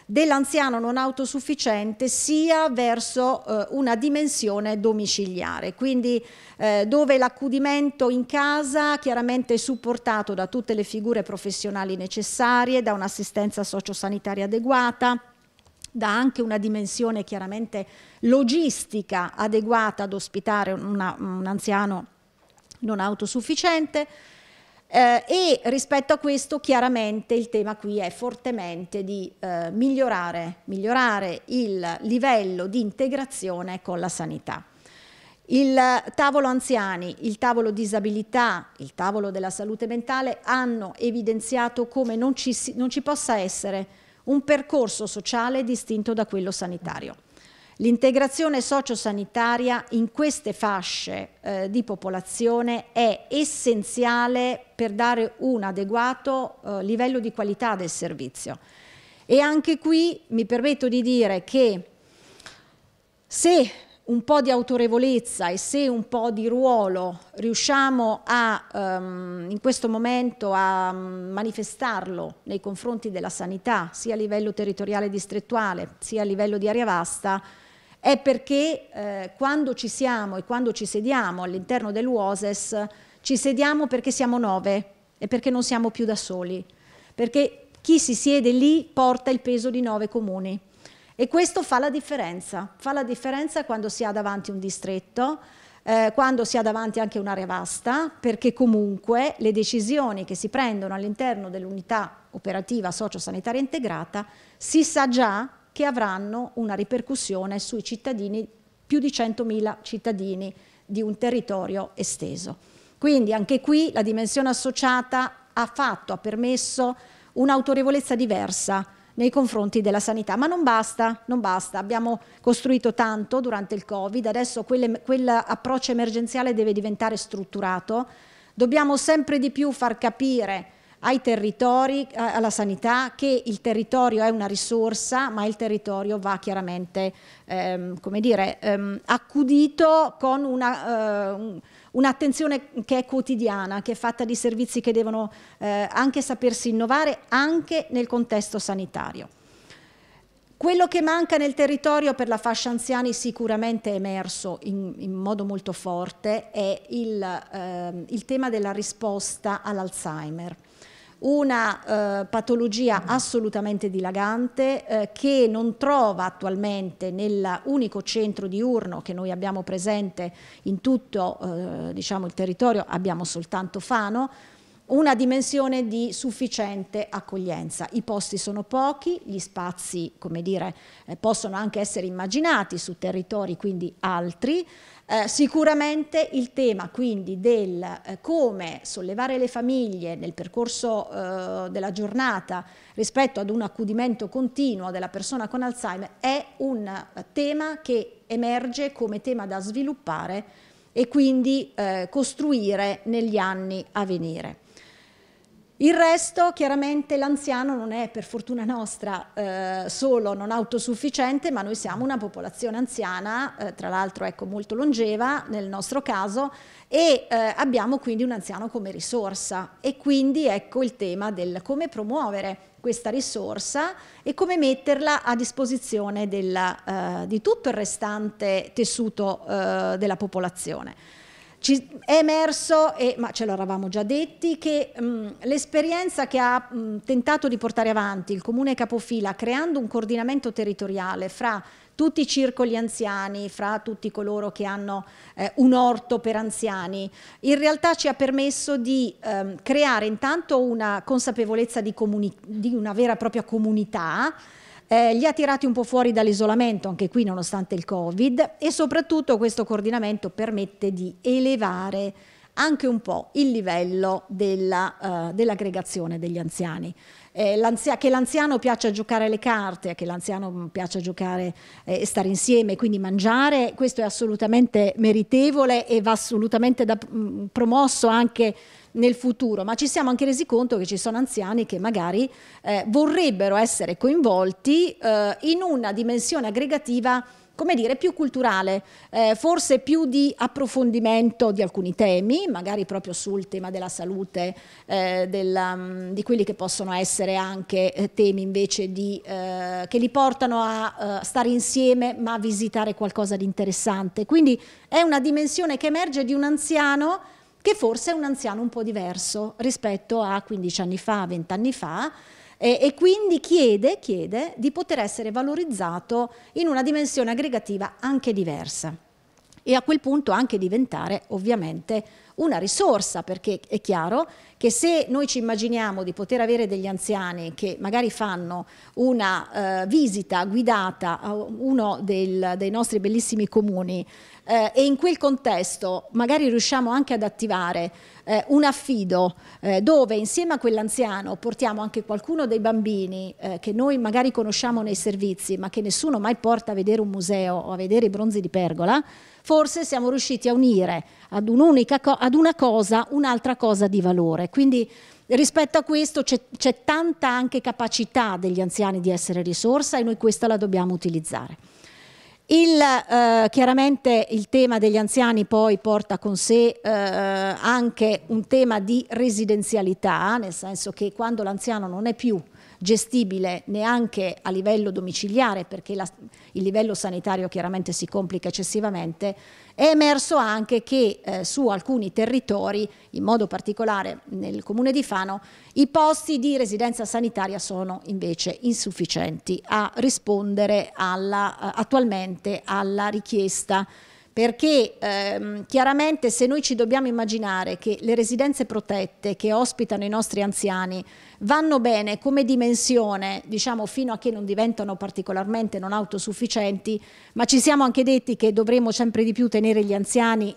dell'anziano non autosufficiente sia verso eh, una dimensione domiciliare, quindi eh, dove l'accudimento in casa chiaramente è supportato da tutte le figure professionali necessarie, da un'assistenza sociosanitaria adeguata, dà anche una dimensione chiaramente logistica adeguata ad ospitare una, un anziano non autosufficiente. Eh, e rispetto a questo chiaramente il tema qui è fortemente di eh, migliorare, migliorare, il livello di integrazione con la sanità. Il tavolo anziani, il tavolo disabilità, il tavolo della salute mentale hanno evidenziato come non ci, non ci possa essere un percorso sociale distinto da quello sanitario. L'integrazione sociosanitaria in queste fasce eh, di popolazione è essenziale per dare un adeguato eh, livello di qualità del servizio. E anche qui mi permetto di dire che se un po' di autorevolezza e se un po' di ruolo riusciamo a, ehm, in questo momento a manifestarlo nei confronti della sanità, sia a livello territoriale e distrettuale, sia a livello di area vasta, è perché eh, quando ci siamo e quando ci sediamo all'interno dell'UOSES, ci sediamo perché siamo nove e perché non siamo più da soli, perché chi si siede lì porta il peso di nove comuni. E questo fa la differenza, fa la differenza quando si ha davanti un distretto, eh, quando si ha davanti anche un'area vasta, perché comunque le decisioni che si prendono all'interno dell'unità operativa sociosanitaria integrata si sa già che avranno una ripercussione sui cittadini, più di 100.000 cittadini di un territorio esteso. Quindi anche qui la dimensione associata ha fatto, ha permesso un'autorevolezza diversa, nei confronti della sanità. Ma non basta, non basta. Abbiamo costruito tanto durante il Covid, adesso quell'approccio emergenziale deve diventare strutturato. Dobbiamo sempre di più far capire ai territori, alla sanità, che il territorio è una risorsa, ma il territorio va chiaramente, ehm, come dire, ehm, accudito con una... Eh, un'attenzione che è quotidiana, che è fatta di servizi che devono eh, anche sapersi innovare anche nel contesto sanitario. Quello che manca nel territorio per la fascia anziani sicuramente è emerso in, in, modo molto forte è il, eh, il tema della risposta all'Alzheimer una eh, patologia assolutamente dilagante eh, che non trova attualmente nell'unico centro diurno che noi abbiamo presente in tutto eh, diciamo, il territorio, abbiamo soltanto Fano, una dimensione di sufficiente accoglienza. I posti sono pochi, gli spazi come dire, eh, possono anche essere immaginati su territori quindi altri, eh, sicuramente il tema quindi del eh, come sollevare le famiglie nel percorso eh, della giornata rispetto ad un accudimento continuo della persona con Alzheimer è un eh, tema che emerge come tema da sviluppare e quindi eh, costruire negli anni a venire. Il resto, chiaramente, l'anziano non è per fortuna nostra eh, solo non autosufficiente, ma noi siamo una popolazione anziana, eh, tra l'altro ecco, molto longeva nel nostro caso, e eh, abbiamo quindi un anziano come risorsa. E quindi ecco il tema del come promuovere questa risorsa e come metterla a disposizione della, eh, di tutto il restante tessuto eh, della popolazione. Ci è emerso, e, ma ce l'eravamo già detti, che mm, l'esperienza che ha mh, mm, tentato di portare avanti il comune capofila creando un coordinamento territoriale fra tutti i circoli anziani, fra tutti coloro che hanno eh, un orto per anziani, in realtà ci ha permesso di ehm, creare intanto una consapevolezza di, di una vera e propria comunità eh, li ha tirati un po' fuori dall'isolamento, anche qui nonostante il Covid, e soprattutto questo coordinamento permette di elevare anche un po' il livello della, uh, dell'aggregazione degli anziani. Eh, l'anzia- che l'anziano piaccia giocare alle carte, che l'anziano mm, piaccia giocare eh, e eh, stare insieme, quindi mangiare, questo è assolutamente meritevole e va assolutamente da, mm, promosso anche nel futuro, ma ci siamo anche resi conto che ci sono anziani che magari eh, vorrebbero essere coinvolti eh, in una dimensione aggregativa come dire, più culturale, eh, forse più di approfondimento di alcuni temi, magari proprio sul tema della salute, eh, della, mm, di quelli che possono essere anche eh, temi invece di, eh, che li portano a eh, stare insieme ma a visitare qualcosa di interessante. Quindi è una dimensione che emerge di un anziano che forse è un anziano un po' diverso rispetto a 15 anni fa, 20 anni fa, e, e quindi chiede, chiede di poter essere valorizzato in una dimensione aggregativa anche diversa e a quel punto anche diventare ovviamente una risorsa, perché è chiaro che se noi ci immaginiamo di poter avere degli anziani che magari fanno una eh, visita guidata a uno del, dei nostri bellissimi comuni eh, e in quel contesto magari riusciamo anche ad attivare eh, un affido eh, dove insieme a quell'anziano portiamo anche qualcuno dei bambini eh, che noi magari conosciamo nei servizi ma che nessuno mai porta a vedere un museo o a vedere i bronzi di pergola, forse siamo riusciti a unire ad, un co ad una cosa un'altra cosa di valore. Quindi rispetto a questo c'è tanta anche capacità degli anziani di essere risorsa e noi questa la dobbiamo utilizzare. Il, eh, chiaramente il tema degli anziani poi porta con sé eh, anche un tema di residenzialità, nel senso che quando l'anziano non è più gestibile neanche a livello domiciliare, perché la, il livello sanitario chiaramente si complica eccessivamente, è emerso anche che eh, su alcuni territori, in modo particolare nel comune di Fano, i posti di residenza sanitaria sono invece insufficienti a rispondere alla, eh, attualmente alla richiesta perché ehm, chiaramente se noi ci dobbiamo immaginare che le residenze protette che ospitano i nostri anziani vanno bene come dimensione, diciamo fino a che non diventano particolarmente non autosufficienti, ma ci siamo anche detti che dovremo sempre di più tenere gli anziani a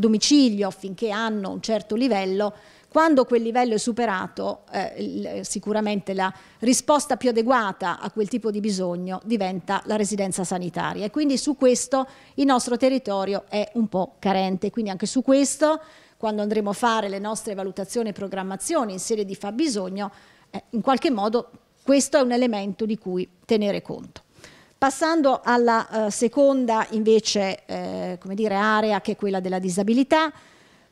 domicilio finché hanno un certo livello, quando quel livello è superato, eh, sicuramente la risposta più adeguata a quel tipo di bisogno diventa la residenza sanitaria e quindi su questo il nostro territorio è un po' carente, quindi anche su questo quando andremo a fare le nostre valutazioni e programmazioni in serie di fabbisogno, eh, in qualche modo questo è un elemento di cui tenere conto. Passando alla eh, seconda invece eh, dire, area che è quella della disabilità,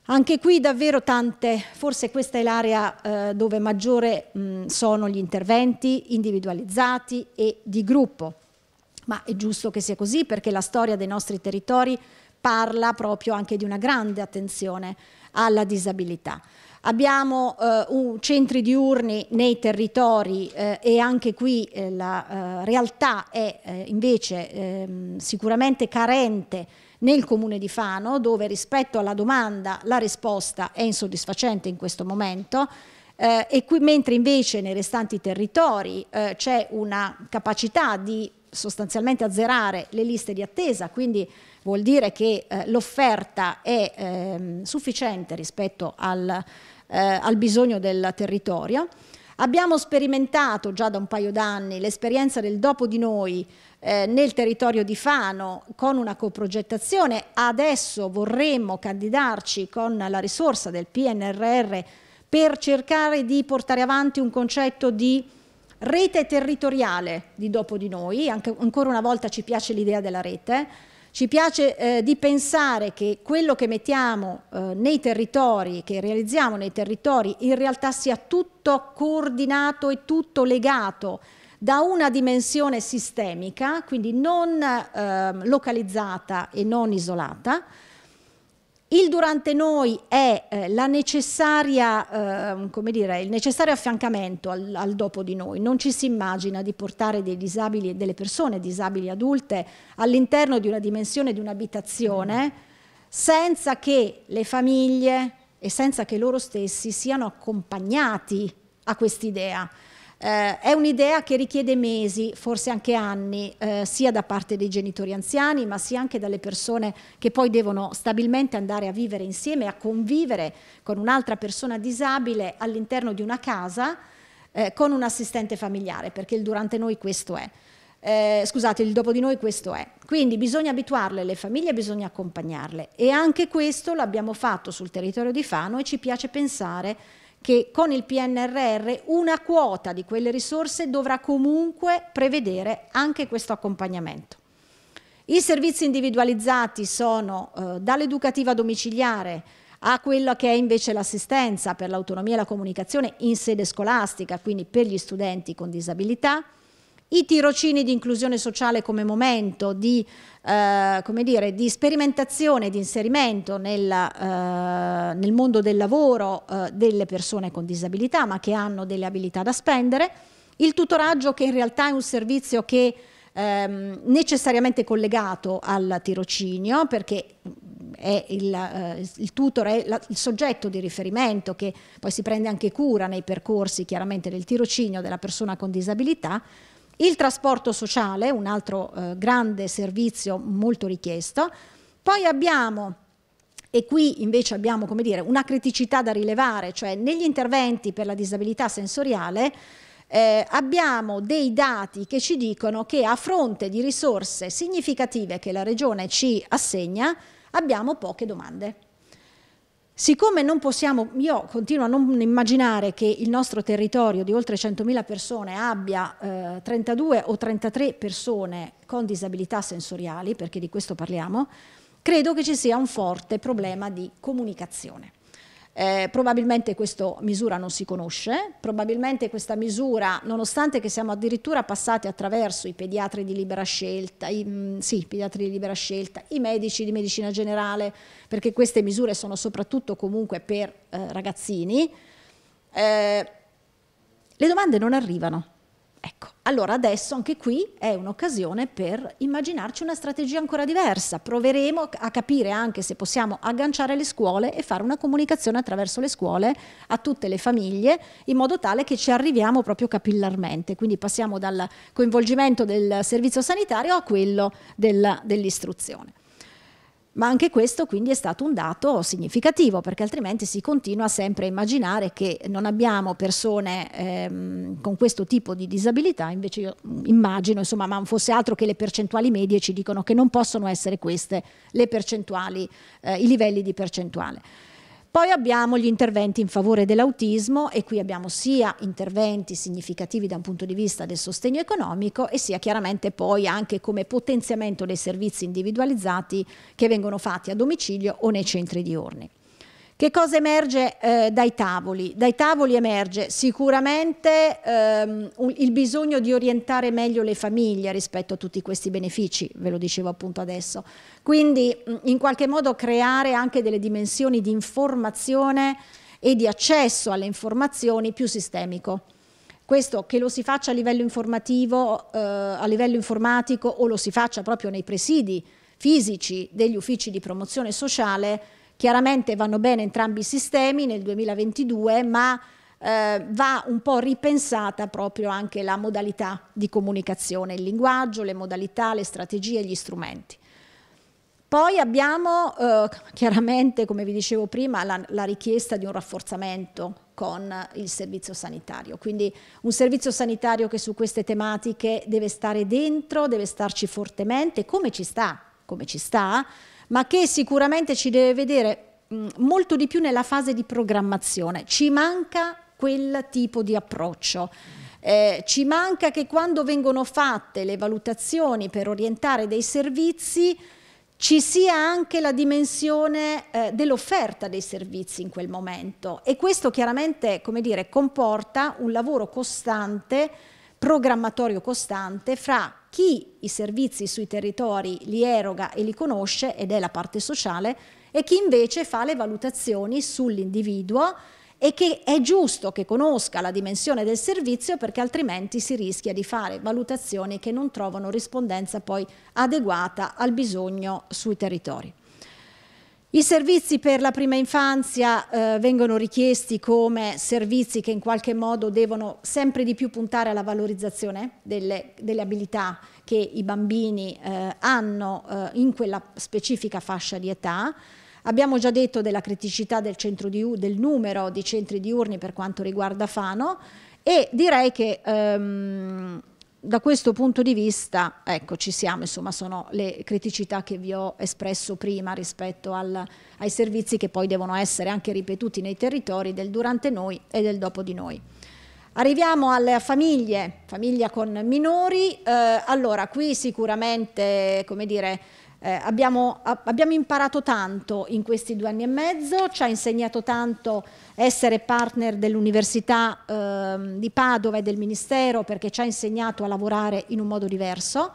anche qui davvero tante, forse questa è l'area eh, dove maggiore mh, sono gli interventi individualizzati e di gruppo, ma è giusto che sia così perché la storia dei nostri territori parla proprio anche di una grande attenzione alla disabilità. Abbiamo eh, un, centri diurni nei territori eh, e anche qui eh, la eh, realtà è eh, invece ehm, sicuramente carente nel comune di Fano dove rispetto alla domanda la risposta è insoddisfacente in questo momento. Eh, e qui, mentre invece nei restanti territori c'è una capacità di sostanzialmente azzerare le liste di attesa, quindi vuol dire che eh, l'offerta è ehm, sufficiente rispetto al, eh, al bisogno del territorio. Abbiamo sperimentato già da un paio d'anni l'esperienza del dopo di noi eh, nel territorio di Fano con una coprogettazione, adesso vorremmo candidarci con la risorsa del PNRR per cercare di portare avanti un concetto di rete territoriale di dopo di noi, Anche, ancora una volta ci piace l'idea della rete, ci piace eh, di pensare che quello che mettiamo eh, nei territori, che realizziamo nei territori, in realtà sia tutto coordinato e tutto legato da una dimensione sistemica, quindi non eh, localizzata e non isolata, il durante noi è eh, la necessaria, eh, come dire, il necessario affiancamento al, al, dopo di noi. Non ci si immagina di portare dei disabili, delle persone disabili adulte all'interno di una dimensione di un'abitazione senza che le famiglie e senza che loro stessi siano accompagnati a quest'idea. Eh, è un'idea che richiede mesi, forse anche anni, eh, sia da parte dei genitori anziani, ma sia anche dalle persone che poi devono stabilmente andare a vivere insieme, a convivere con un'altra persona disabile all'interno di una casa eh, con un assistente familiare, perché il durante noi questo è. Eh, scusate, il dopo di noi questo è. Quindi bisogna abituarle le famiglie, bisogna accompagnarle e anche questo l'abbiamo fatto sul territorio di Fano e ci piace pensare che con il PNRR una quota di quelle risorse dovrà comunque prevedere anche questo accompagnamento. I servizi individualizzati sono eh, dall'educativa domiciliare a quella che è invece l'assistenza per l'autonomia e la comunicazione in sede scolastica, quindi per gli studenti con disabilità, i tirocini di inclusione sociale come momento di, eh, come dire, di sperimentazione, di inserimento nel, eh, nel mondo del lavoro eh, delle persone con disabilità, ma che hanno delle abilità da spendere. Il tutoraggio che in realtà è un servizio che ehm, necessariamente collegato al tirocinio perché eh, il, eh, il, tutor è la, il soggetto di riferimento che poi si prende anche cura nei percorsi chiaramente del tirocinio della persona con disabilità, il trasporto sociale, un altro eh, grande servizio molto richiesto. Poi abbiamo e qui invece abbiamo dire, una criticità da rilevare, cioè negli interventi per la disabilità sensoriale eh, abbiamo dei dati che ci dicono che a fronte di risorse significative che la Regione ci assegna abbiamo poche domande. Siccome non possiamo, io continuo a non immaginare che il nostro territorio di oltre 100.000 persone abbia eh, 32 o 33 persone con disabilità sensoriali, perché di questo parliamo, credo che ci sia un forte problema di comunicazione. Eh, probabilmente questa misura non si conosce, probabilmente questa misura, nonostante che siamo addirittura passati attraverso i pediatri di libera scelta, i, mh, mm, sì, pediatri di libera scelta, i medici di medicina generale, perché queste misure sono soprattutto comunque per eh, ragazzini, eh, le domande non arrivano. Ecco, allora adesso anche qui è un'occasione per immaginarci una strategia ancora diversa. Proveremo a capire anche se possiamo agganciare le scuole e fare una comunicazione attraverso le scuole a tutte le famiglie in modo tale che ci arriviamo proprio capillarmente. Quindi passiamo dal coinvolgimento del servizio sanitario a quello della, dell'istruzione. Ma anche questo quindi è stato un dato significativo, perché altrimenti si continua sempre a immaginare che non abbiamo persone ehm, con questo tipo di disabilità, invece io immagino, insomma, ma non fosse altro che le percentuali medie ci dicono che non possono essere queste le percentuali, eh, i livelli di percentuale. Poi abbiamo gli interventi in favore dell'autismo e qui abbiamo sia interventi significativi da un punto di vista del sostegno economico e sia chiaramente poi anche come potenziamento dei servizi individualizzati che vengono fatti a domicilio o nei centri diurni. Che cosa emerge eh, dai tavoli? Dai tavoli emerge sicuramente ehm, un, il bisogno di orientare meglio le famiglie rispetto a tutti questi benefici, ve lo dicevo appunto adesso. Quindi in qualche modo creare anche delle dimensioni di informazione e di accesso alle informazioni più sistemico. Questo che lo si faccia a livello informativo, eh, a livello informatico o lo si faccia proprio nei presidi fisici degli uffici di promozione sociale, Chiaramente vanno bene entrambi i sistemi nel 2022, ma eh, va un po' ripensata proprio anche la modalità di comunicazione, il linguaggio, le modalità, le strategie, gli strumenti. Poi abbiamo eh, chiaramente, come vi dicevo prima, la, la richiesta di un rafforzamento con il servizio sanitario. Quindi un servizio sanitario che su queste tematiche deve stare dentro, deve starci fortemente, come ci sta, come ci sta, ma che sicuramente ci deve vedere mm, molto di più nella fase di programmazione. Ci manca quel tipo di approccio. Eh, ci manca che quando vengono fatte le valutazioni per orientare dei servizi ci sia anche la dimensione eh, dell'offerta dei servizi in quel momento e questo chiaramente come dire, comporta un lavoro costante, programmatorio costante fra chi i servizi sui territori li eroga e li conosce, ed è la parte sociale, e chi invece fa le valutazioni sull'individuo e che è giusto che conosca la dimensione del servizio perché altrimenti si rischia di fare valutazioni che non trovano rispondenza poi adeguata al bisogno sui territori. I servizi per la prima infanzia eh, vengono richiesti come servizi che in qualche modo devono sempre di più puntare alla valorizzazione delle, delle abilità che i bambini eh, hanno eh, in quella specifica fascia di età. Abbiamo già detto della criticità del, di, del numero di centri diurni per quanto riguarda Fano e direi che... Ehm, da questo punto di vista, ecco, ci siamo, insomma, sono le criticità che vi ho espresso prima rispetto al, ai servizi che poi devono essere anche ripetuti nei territori del durante noi e del dopo di noi. Arriviamo alle famiglie, famiglia con minori, eh, allora qui sicuramente, come dire, eh, abbiamo, abbiamo, imparato tanto in questi due anni e mezzo, ci ha insegnato tanto essere partner dell'Università eh, di Padova e del Ministero perché ci ha insegnato a lavorare in un modo diverso,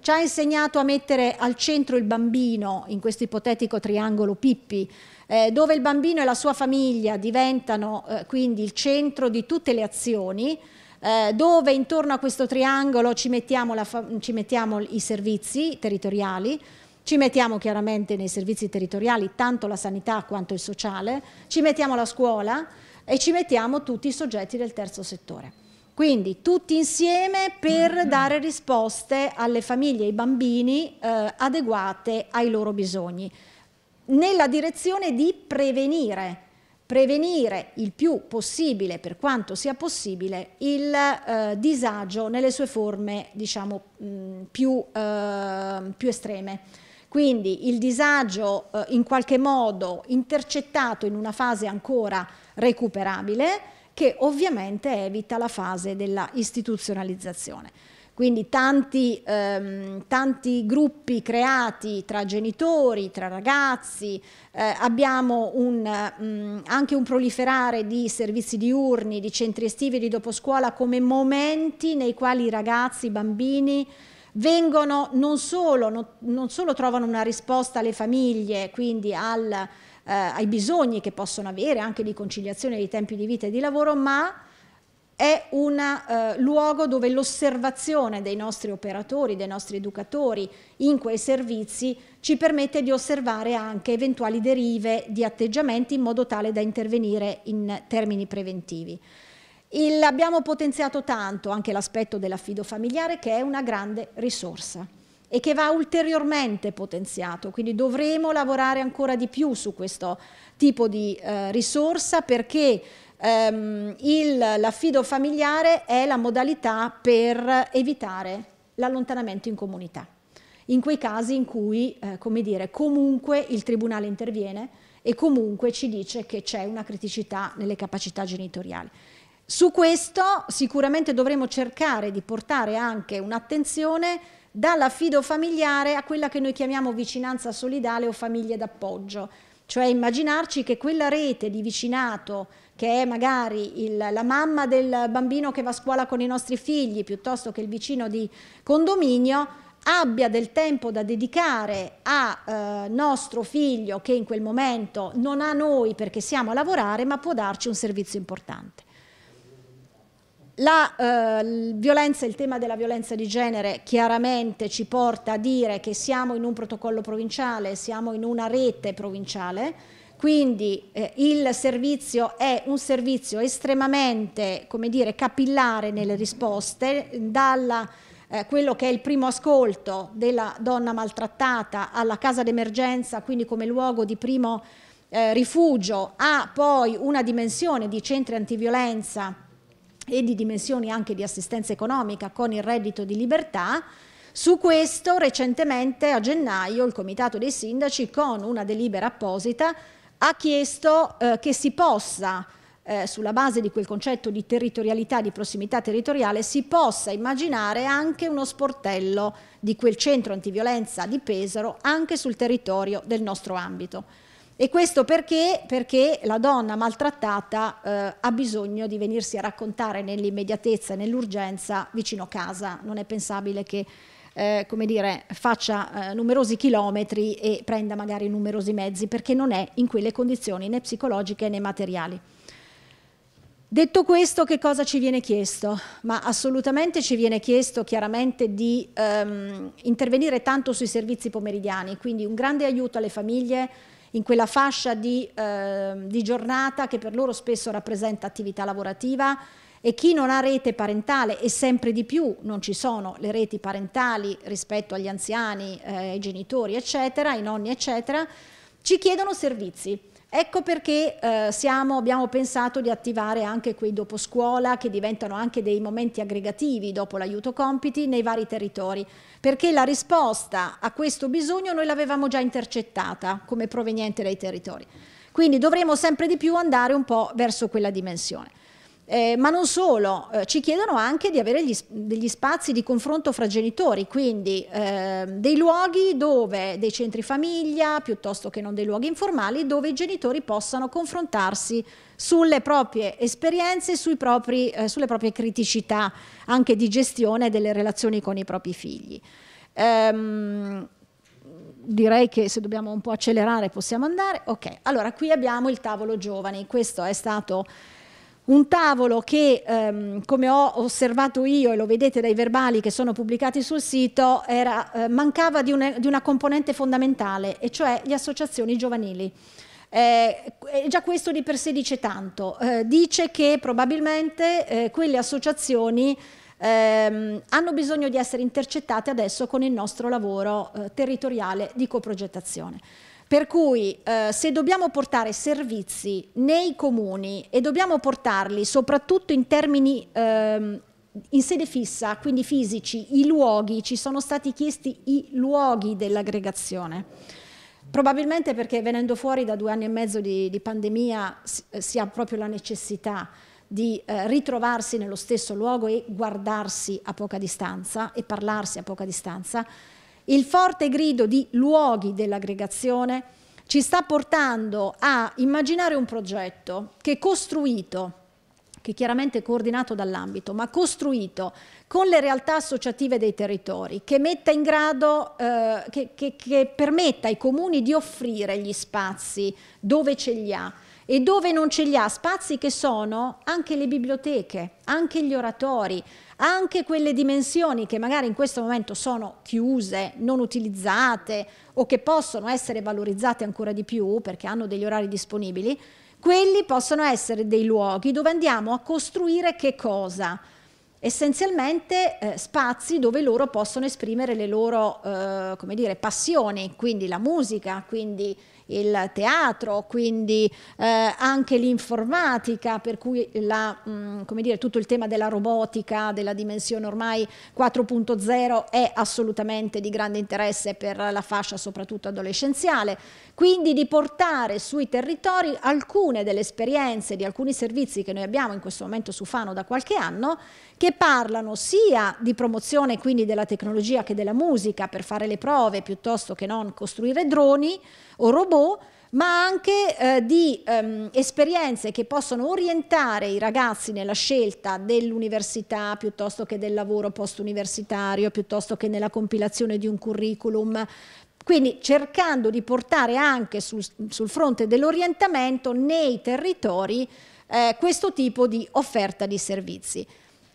ci ha insegnato a mettere al centro il bambino in questo ipotetico triangolo Pippi, eh, dove il bambino e la sua famiglia diventano eh, quindi il centro di tutte le azioni eh, dove intorno a questo triangolo ci mettiamo, ci mettiamo, i servizi territoriali, ci mettiamo chiaramente nei servizi territoriali tanto la sanità quanto il sociale, ci mettiamo la scuola e ci mettiamo tutti i soggetti del terzo settore. Quindi tutti insieme per dare risposte alle famiglie e ai bambini eh, adeguate ai loro bisogni, nella direzione di prevenire, prevenire il più possibile, per quanto sia possibile, il eh, disagio nelle sue forme diciamo, mh, mm, più, eh, più estreme. Quindi il disagio eh, in qualche modo intercettato in una fase ancora recuperabile che ovviamente evita la fase della istituzionalizzazione. Quindi tanti, ehm, tanti gruppi creati tra genitori, tra ragazzi, eh, abbiamo un, mh, mm, anche un proliferare di servizi diurni, di centri estivi, di doposcuola come momenti nei quali i ragazzi, i bambini, Vengono non solo, non, non solo trovano una risposta alle famiglie, quindi al, eh, ai bisogni che possono avere anche di conciliazione dei tempi di vita e di lavoro, ma è un eh, luogo dove l'osservazione dei nostri operatori, dei nostri educatori in quei servizi ci permette di osservare anche eventuali derive di atteggiamenti in modo tale da intervenire in termini preventivi. Il, abbiamo potenziato tanto anche l'aspetto dell'affido familiare che è una grande risorsa e che va ulteriormente potenziato, quindi dovremo lavorare ancora di più su questo tipo di eh, risorsa perché ehm, l'affido familiare è la modalità per evitare l'allontanamento in comunità, in quei casi in cui, eh, come dire, comunque il tribunale interviene e comunque ci dice che c'è una criticità nelle capacità genitoriali. Su questo sicuramente dovremo cercare di portare anche un'attenzione dall'affido familiare a quella che noi chiamiamo vicinanza solidale o famiglie d'appoggio, cioè immaginarci che quella rete di vicinato che è magari il, la mamma del bambino che va a scuola con i nostri figli piuttosto che il vicino di condominio abbia del tempo da dedicare a eh, nostro figlio che in quel momento non ha noi perché siamo a lavorare ma può darci un servizio importante. La eh, violenza, il tema della violenza di genere chiaramente ci porta a dire che siamo in un protocollo provinciale, siamo in una rete provinciale, quindi eh, il servizio è un servizio estremamente dire, capillare nelle risposte, dalla eh, quello che è il primo ascolto della donna maltrattata alla casa d'emergenza, quindi come luogo di primo eh, rifugio, ha poi una dimensione di centri antiviolenza e di dimensioni anche di assistenza economica con il reddito di libertà. Su questo recentemente a gennaio il Comitato dei Sindaci con una delibera apposita ha chiesto eh, che si possa eh, sulla base di quel concetto di territorialità, di prossimità territoriale, si possa immaginare anche uno sportello di quel centro antiviolenza di Pesaro anche sul territorio del nostro ambito. E questo perché? Perché la donna maltrattata eh, ha bisogno di venirsi a raccontare nell'immediatezza e nell'urgenza vicino casa. Non è pensabile che eh, come dire, faccia eh, numerosi chilometri e prenda magari numerosi mezzi perché non è in quelle condizioni né psicologiche né materiali. Detto questo, che cosa ci viene chiesto? Ma assolutamente ci viene chiesto chiaramente di ehm, intervenire tanto sui servizi pomeridiani, quindi un grande aiuto alle famiglie in quella fascia di, eh, di giornata che per loro spesso rappresenta attività lavorativa e chi non ha rete parentale e sempre di più non ci sono le reti parentali rispetto agli anziani, eh, ai genitori, eccetera, ai nonni, eccetera, ci chiedono servizi Ecco perché eh, siamo, abbiamo pensato di attivare anche quei dopo scuola che diventano anche dei momenti aggregativi dopo l'aiuto compiti nei vari territori, perché la risposta a questo bisogno noi l'avevamo già intercettata come proveniente dai territori. Quindi dovremo sempre di più andare un po' verso quella dimensione. Eh, ma non solo, eh, ci chiedono anche di avere gli, degli spazi di confronto fra genitori, quindi eh, dei luoghi dove, dei centri famiglia, piuttosto che non dei luoghi informali, dove i genitori possano confrontarsi sulle proprie esperienze, propri, eh, sulle proprie criticità anche di gestione delle relazioni con i propri figli. Ehm, direi che se dobbiamo un po' accelerare possiamo andare. Ok, allora qui abbiamo il tavolo giovani, questo è stato un tavolo che, ehm, come ho osservato io e lo vedete dai verbali che sono pubblicati sul sito, era, eh, mancava di una, di una componente fondamentale, e cioè le associazioni giovanili. Eh, già questo di per sé dice tanto, eh, dice che probabilmente eh, quelle associazioni ehm, hanno bisogno di essere intercettate adesso con il nostro lavoro eh, territoriale di coprogettazione. Per cui eh, se dobbiamo portare servizi nei comuni e dobbiamo portarli soprattutto in termini ehm, in sede fissa, quindi fisici, i luoghi, ci sono stati chiesti i luoghi dell'aggregazione. Probabilmente perché venendo fuori da due anni e mezzo di, di pandemia si, eh, si, ha proprio la necessità di eh, ritrovarsi nello stesso luogo e guardarsi a poca distanza e parlarsi a poca distanza il forte grido di luoghi dell'aggregazione ci sta portando a immaginare un progetto che è costruito che chiaramente è coordinato dall'ambito, ma costruito con le realtà associative dei territori, che, grado, eh, che, che, che permetta ai comuni di offrire gli spazi dove ce li ha e dove non ce li ha, spazi che sono anche le biblioteche, anche gli oratori, anche quelle dimensioni che magari in questo momento sono chiuse, non utilizzate o che possono essere valorizzate ancora di più perché hanno degli orari disponibili, quelli possono essere dei luoghi dove andiamo a costruire che cosa? Essenzialmente eh, spazi dove loro possono esprimere le loro eh, dire, passioni, quindi la musica, quindi il teatro, quindi eh, anche l'informatica, per cui la, mh, mm, dire, tutto il tema della robotica, della dimensione ormai 4.0 è assolutamente di grande interesse per la fascia soprattutto adolescenziale quindi di portare sui territori alcune delle esperienze di alcuni servizi che noi abbiamo in questo momento su Fano da qualche anno, che parlano sia di promozione quindi della tecnologia che della musica per fare le prove piuttosto che non costruire droni o robot, ma anche eh, di ehm, esperienze che possono orientare i ragazzi nella scelta dell'università piuttosto che del lavoro post-universitario, piuttosto che nella compilazione di un curriculum quindi cercando di portare anche sul, sul fronte dell'orientamento nei territori eh, questo tipo di offerta di servizi.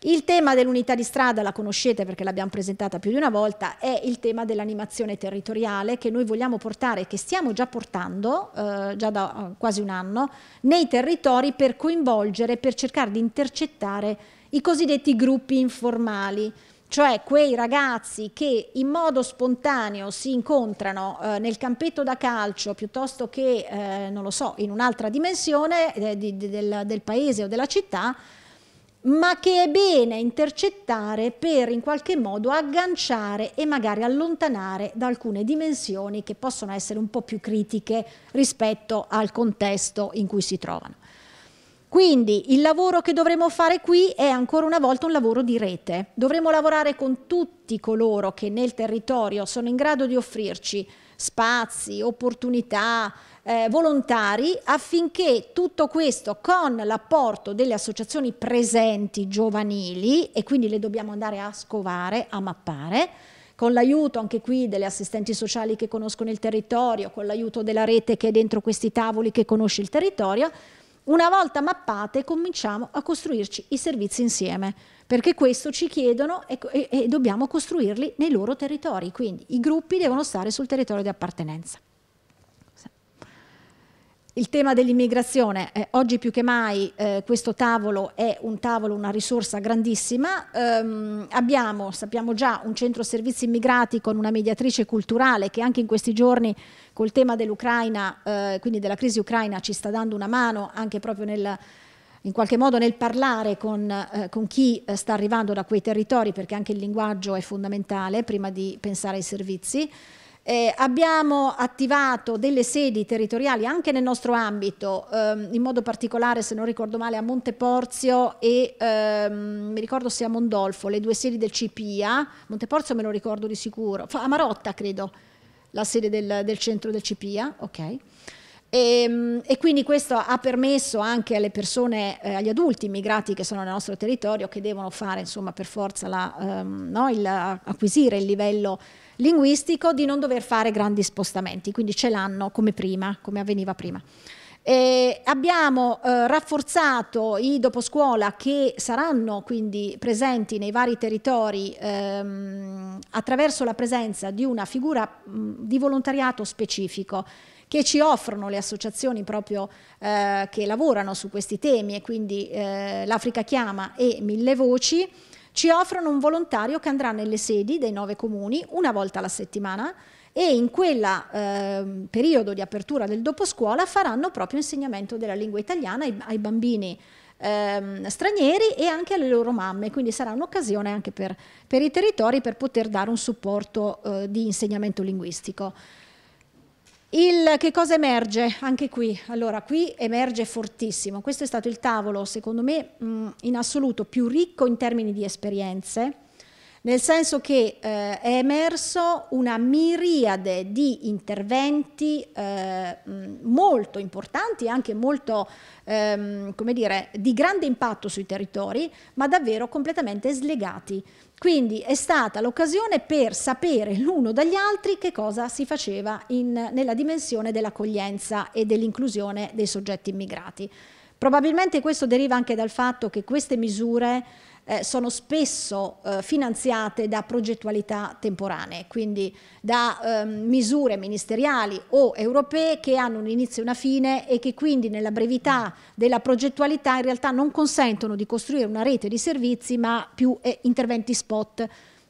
Il tema dell'unità di strada, la conoscete perché l'abbiamo presentata più di una volta, è il tema dell'animazione territoriale che noi vogliamo portare, che stiamo già portando, eh, già da eh, quasi un anno, nei territori per coinvolgere, per cercare di intercettare i cosiddetti gruppi informali cioè quei ragazzi che in modo spontaneo si incontrano eh, nel campetto da calcio piuttosto che, eh, non lo so, in un'altra dimensione eh, di, di, del, del, paese o della città, ma che è bene intercettare per in qualche modo agganciare e magari allontanare da alcune dimensioni che possono essere un po' più critiche rispetto al contesto in cui si trovano. Quindi il lavoro che dovremo fare qui è ancora una volta un lavoro di rete. Dovremo lavorare con tutti coloro che nel territorio sono in grado di offrirci spazi, opportunità, eh, volontari affinché tutto questo con l'apporto delle associazioni presenti giovanili e quindi le dobbiamo andare a scovare, a mappare, con l'aiuto anche qui delle assistenti sociali che conoscono il territorio, con l'aiuto della rete che è dentro questi tavoli che conosce il territorio, una volta mappate cominciamo a costruirci i servizi insieme, perché questo ci chiedono e, e, e dobbiamo costruirli nei loro territori, quindi i gruppi devono stare sul territorio di appartenenza. Il tema dell'immigrazione, eh, oggi più che mai eh, questo tavolo è un tavolo, una risorsa grandissima. Ehm, abbiamo, sappiamo già, un centro servizi immigrati con una mediatrice culturale che anche in questi giorni col tema dell'Ucraina, eh, quindi della crisi ucraina, ci sta dando una mano anche proprio nel in qualche modo nel parlare con, eh, con chi eh, sta arrivando da quei territori, perché anche il linguaggio è fondamentale prima di pensare ai servizi. Eh, abbiamo attivato delle sedi territoriali anche nel nostro ambito, ehm, in modo particolare se non ricordo male a Monteporzio e ehm, mi ricordo se a Mondolfo, le due sedi del CPIA, Monteporzio me lo ricordo di sicuro, a Marotta credo, la sede del, del centro del CPIA, ok. E, ehm, e, quindi questo ha permesso anche alle persone, eh, agli adulti immigrati che sono nel nostro territorio, che devono fare insomma per forza la, ehm, no, il, acquisire il livello linguistico di non dover fare grandi spostamenti, quindi ce l'hanno come prima, come avveniva prima. Eh, abbiamo eh, rafforzato i doposcuola che saranno quindi presenti nei vari territori ehm, attraverso la presenza di una figura mh, di volontariato specifico che ci offrono le associazioni proprio eh, che lavorano su questi temi e quindi eh, l'Africa Chiama e Mille Voci ci offrono un volontario che andrà nelle sedi dei nove comuni una volta alla settimana e in quel eh, periodo di apertura del dopo scuola faranno proprio insegnamento della lingua italiana ai, ai bambini ehm, stranieri e anche alle loro mamme, quindi sarà un'occasione anche per, per, i territori per poter dare un supporto eh, di insegnamento linguistico. Il, che cosa emerge anche qui? Allora, qui emerge fortissimo. Questo è stato il tavolo, secondo me, mh, in assoluto più ricco in termini di esperienze, nel senso che eh, è emerso una miriade di interventi eh, molto importanti, anche molto, ehm, come dire, di grande impatto sui territori, ma davvero completamente slegati quindi è stata l'occasione per sapere l'uno dagli altri che cosa si faceva in, nella dimensione dell'accoglienza e dell'inclusione dei soggetti immigrati. Probabilmente questo deriva anche dal fatto che queste misure eh, sono spesso eh, finanziate da progettualità temporanee, quindi da eh, misure ministeriali o europee che hanno un inizio e una fine e che quindi nella brevità della progettualità in realtà non consentono di costruire una rete di servizi ma più eh, interventi spot.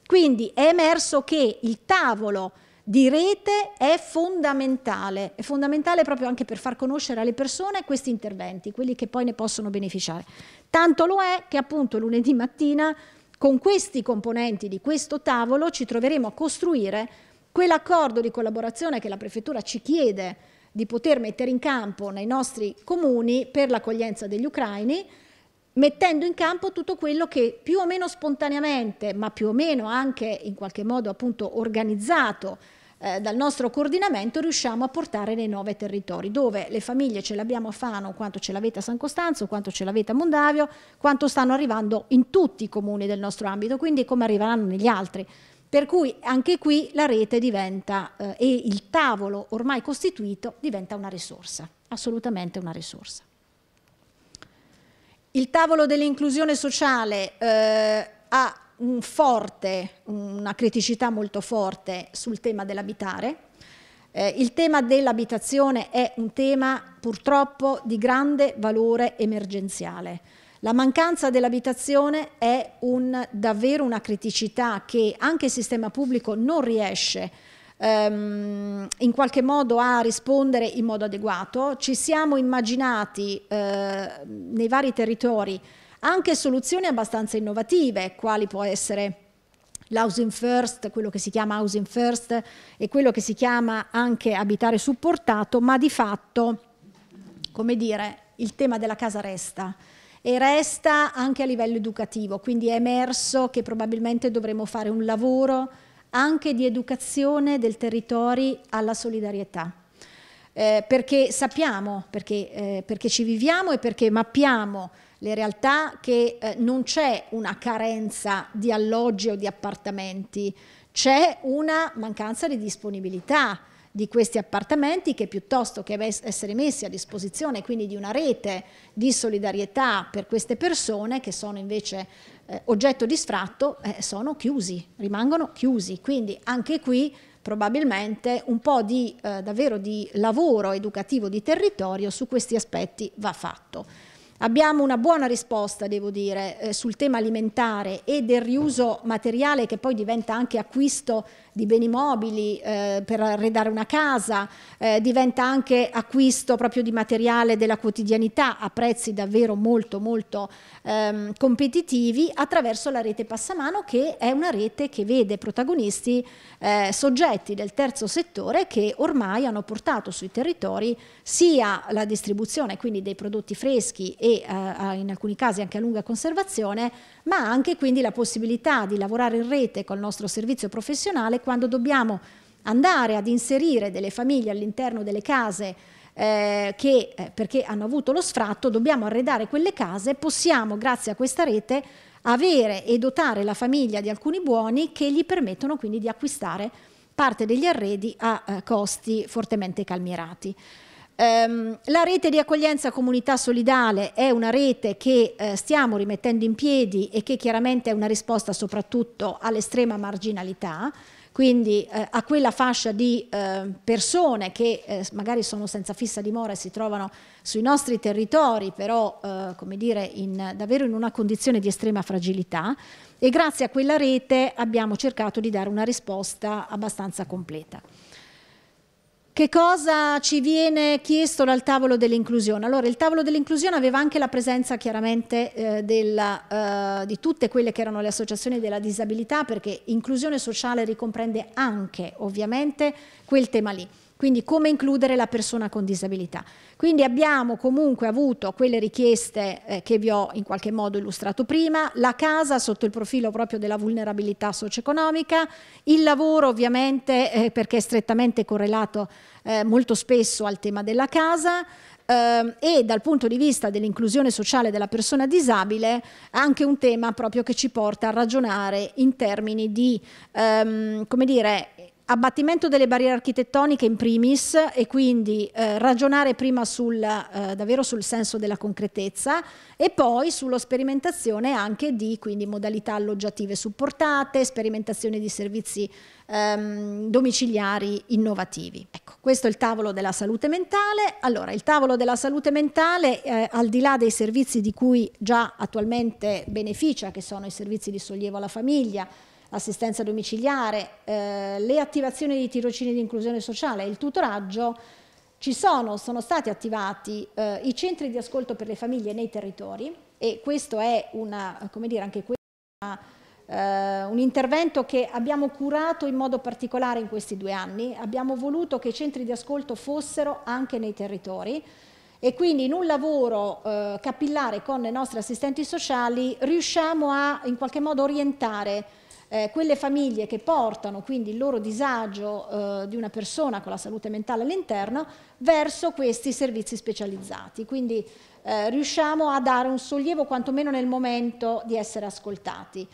Quindi è emerso che il tavolo di rete è fondamentale, è fondamentale proprio anche per far conoscere alle persone questi interventi, quelli che poi ne possono beneficiare. Tanto lo è che appunto lunedì mattina con questi componenti di questo tavolo ci troveremo a costruire quell'accordo di collaborazione che la Prefettura ci chiede di poter mettere in campo nei nostri comuni per l'accoglienza degli ucraini, mettendo in campo tutto quello che più o meno spontaneamente, ma più o meno anche in qualche modo appunto organizzato eh, dal nostro coordinamento riusciamo a portare nei nove territori, dove le famiglie ce l'abbiamo a Fano, quanto ce l'avete a San Costanzo, quanto ce l'avete a Mondavio, quanto stanno arrivando in tutti i comuni del nostro ambito, quindi come arriveranno negli altri. Per cui anche qui la rete diventa eh, e il tavolo ormai costituito diventa una risorsa, assolutamente una risorsa. Il tavolo dell'inclusione sociale eh, ha un forte, una criticità molto forte sul tema dell'abitare. Eh, il tema dell'abitazione è un tema purtroppo di grande valore emergenziale. La mancanza dell'abitazione è un, davvero una criticità che anche il sistema pubblico non riesce ehm, in qualche modo a rispondere in modo adeguato. Ci siamo immaginati eh, nei vari territori anche soluzioni abbastanza innovative, quali può essere l'housing first, quello che si chiama housing first e quello che si chiama anche abitare supportato, ma di fatto, come dire, il tema della casa resta e resta anche a livello educativo, quindi è emerso che probabilmente dovremo fare un lavoro anche di educazione del territorio alla solidarietà. Eh, perché sappiamo, perché, eh, perché ci viviamo e perché mappiamo le realtà che eh, non c'è una carenza di alloggi o di appartamenti, c'è una mancanza di disponibilità di questi appartamenti che piuttosto che essere messi a disposizione quindi di una rete di solidarietà per queste persone che sono invece eh, oggetto di sfratto, eh, sono chiusi, rimangono chiusi. Quindi anche qui probabilmente un po' di, eh, davvero di lavoro educativo di territorio su questi aspetti va fatto. Abbiamo una buona risposta, devo dire, eh, sul tema alimentare e del riuso materiale che poi diventa anche acquisto di beni mobili eh, per arredare una casa, eh, diventa anche acquisto proprio di materiale della quotidianità a prezzi davvero molto molto ehm, competitivi attraverso la rete Passamano che è una rete che vede protagonisti eh, soggetti del terzo settore che ormai hanno portato sui territori sia la distribuzione quindi dei prodotti freschi e eh, in alcuni casi anche a lunga conservazione ma anche quindi la possibilità di lavorare in rete col nostro servizio professionale quando dobbiamo andare ad inserire delle famiglie all'interno delle case eh, che eh, perché hanno avuto lo sfratto dobbiamo arredare quelle case, possiamo grazie a questa rete avere e dotare la famiglia di alcuni buoni che gli permettono quindi di acquistare parte degli arredi a eh, costi fortemente calmierati. Ehm, la rete di accoglienza comunità solidale è una rete che eh, stiamo rimettendo in piedi e che chiaramente è una risposta soprattutto all'estrema marginalità, quindi eh, a quella fascia di eh, persone che eh, magari sono senza fissa dimora e si trovano sui nostri territori, però eh, come dire in, davvero in una condizione di estrema fragilità e grazie a quella rete abbiamo cercato di dare una risposta abbastanza completa. Che cosa ci viene chiesto dal tavolo dell'inclusione? Allora, il tavolo dell'inclusione aveva anche la presenza chiaramente eh, della, eh, di tutte quelle che erano le associazioni della disabilità, perché inclusione sociale ricomprende anche ovviamente quel tema lì quindi come includere la persona con disabilità. Quindi abbiamo comunque avuto quelle richieste eh, che vi ho in qualche modo illustrato prima, la casa sotto il profilo proprio della vulnerabilità socio-economica, il lavoro ovviamente eh, perché è strettamente correlato eh, molto spesso al tema della casa, ehm, e dal punto di vista dell'inclusione sociale della persona disabile anche un tema proprio che ci porta a ragionare in termini di ehm, come dire, abbattimento delle barriere architettoniche in primis e quindi eh, ragionare prima sul, eh, davvero sul senso della concretezza e poi sulla sperimentazione anche di quindi, modalità alloggiative supportate, sperimentazione di servizi ehm, domiciliari innovativi. Ecco, questo è il tavolo della salute mentale. Allora, il tavolo della salute mentale, eh, al di là dei servizi di cui già attualmente beneficia, che sono i servizi di sollievo alla famiglia, l'assistenza domiciliare, eh, le attivazioni di tirocini di inclusione sociale, il tutoraggio, ci sono, sono stati attivati eh, i centri di ascolto per le famiglie nei territori e questo è una, dire, anche una, eh, un intervento che abbiamo curato in modo particolare in questi due anni. Abbiamo voluto che i centri di ascolto fossero anche nei territori e quindi in un lavoro eh, capillare con i nostri assistenti sociali riusciamo a in qualche modo orientare eh, quelle famiglie che portano quindi il loro disagio eh, di una persona con la salute mentale all'interno verso questi servizi specializzati. Quindi eh, riusciamo a dare un sollievo quantomeno nel momento di essere ascoltati.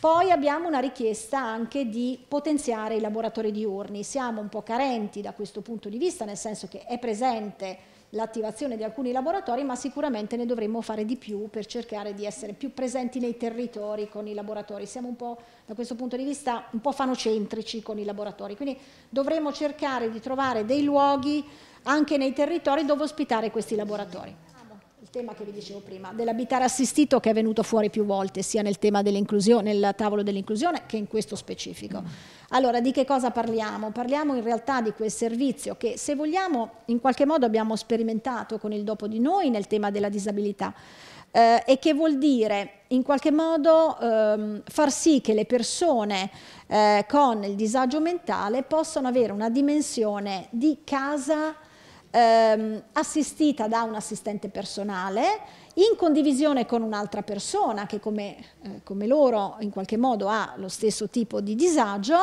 Poi abbiamo una richiesta anche di potenziare i laboratori diurni. Siamo un po' carenti da questo punto di vista, nel senso che è presente l'attivazione di alcuni laboratori, ma sicuramente ne dovremmo fare di più per cercare di essere più presenti nei territori con i laboratori. Siamo un po', da questo punto di vista, un po' fanocentrici con i laboratori, quindi dovremmo cercare di trovare dei luoghi anche nei territori dove ospitare questi laboratori tema che vi dicevo prima, dell'abitare assistito che è venuto fuori più volte, sia nel tema dell'inclusione, nel tavolo dell'inclusione che in questo specifico. Allora, di che cosa parliamo? Parliamo in realtà di quel servizio che, se vogliamo, in qualche modo abbiamo sperimentato con il dopo di noi nel tema della disabilità. Eh, e che vuol dire in qualche modo ehm, far sì che le persone eh, con il disagio mentale possano avere una dimensione di casa ehm, assistita da un assistente personale in condivisione con un'altra persona che come, eh, come, loro in qualche modo ha lo stesso tipo di disagio,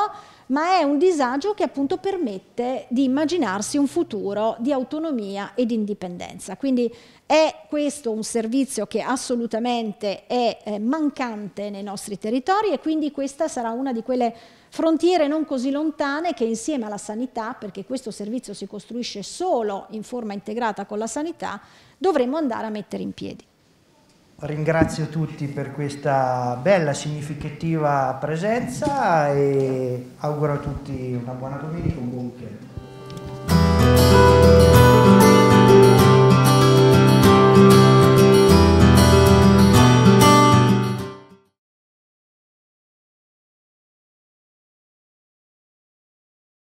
ma è un disagio che appunto permette di immaginarsi un futuro di autonomia e di indipendenza. Quindi è questo un servizio che assolutamente è eh, mancante nei nostri territori e quindi questa sarà una di quelle frontiere non così lontane che insieme alla sanità, perché questo servizio si costruisce solo in forma integrata con la sanità, dovremo andare a mettere in piedi. Ringrazio tutti per questa bella, significativa presenza e auguro a tutti una buona domenica un buon weekend.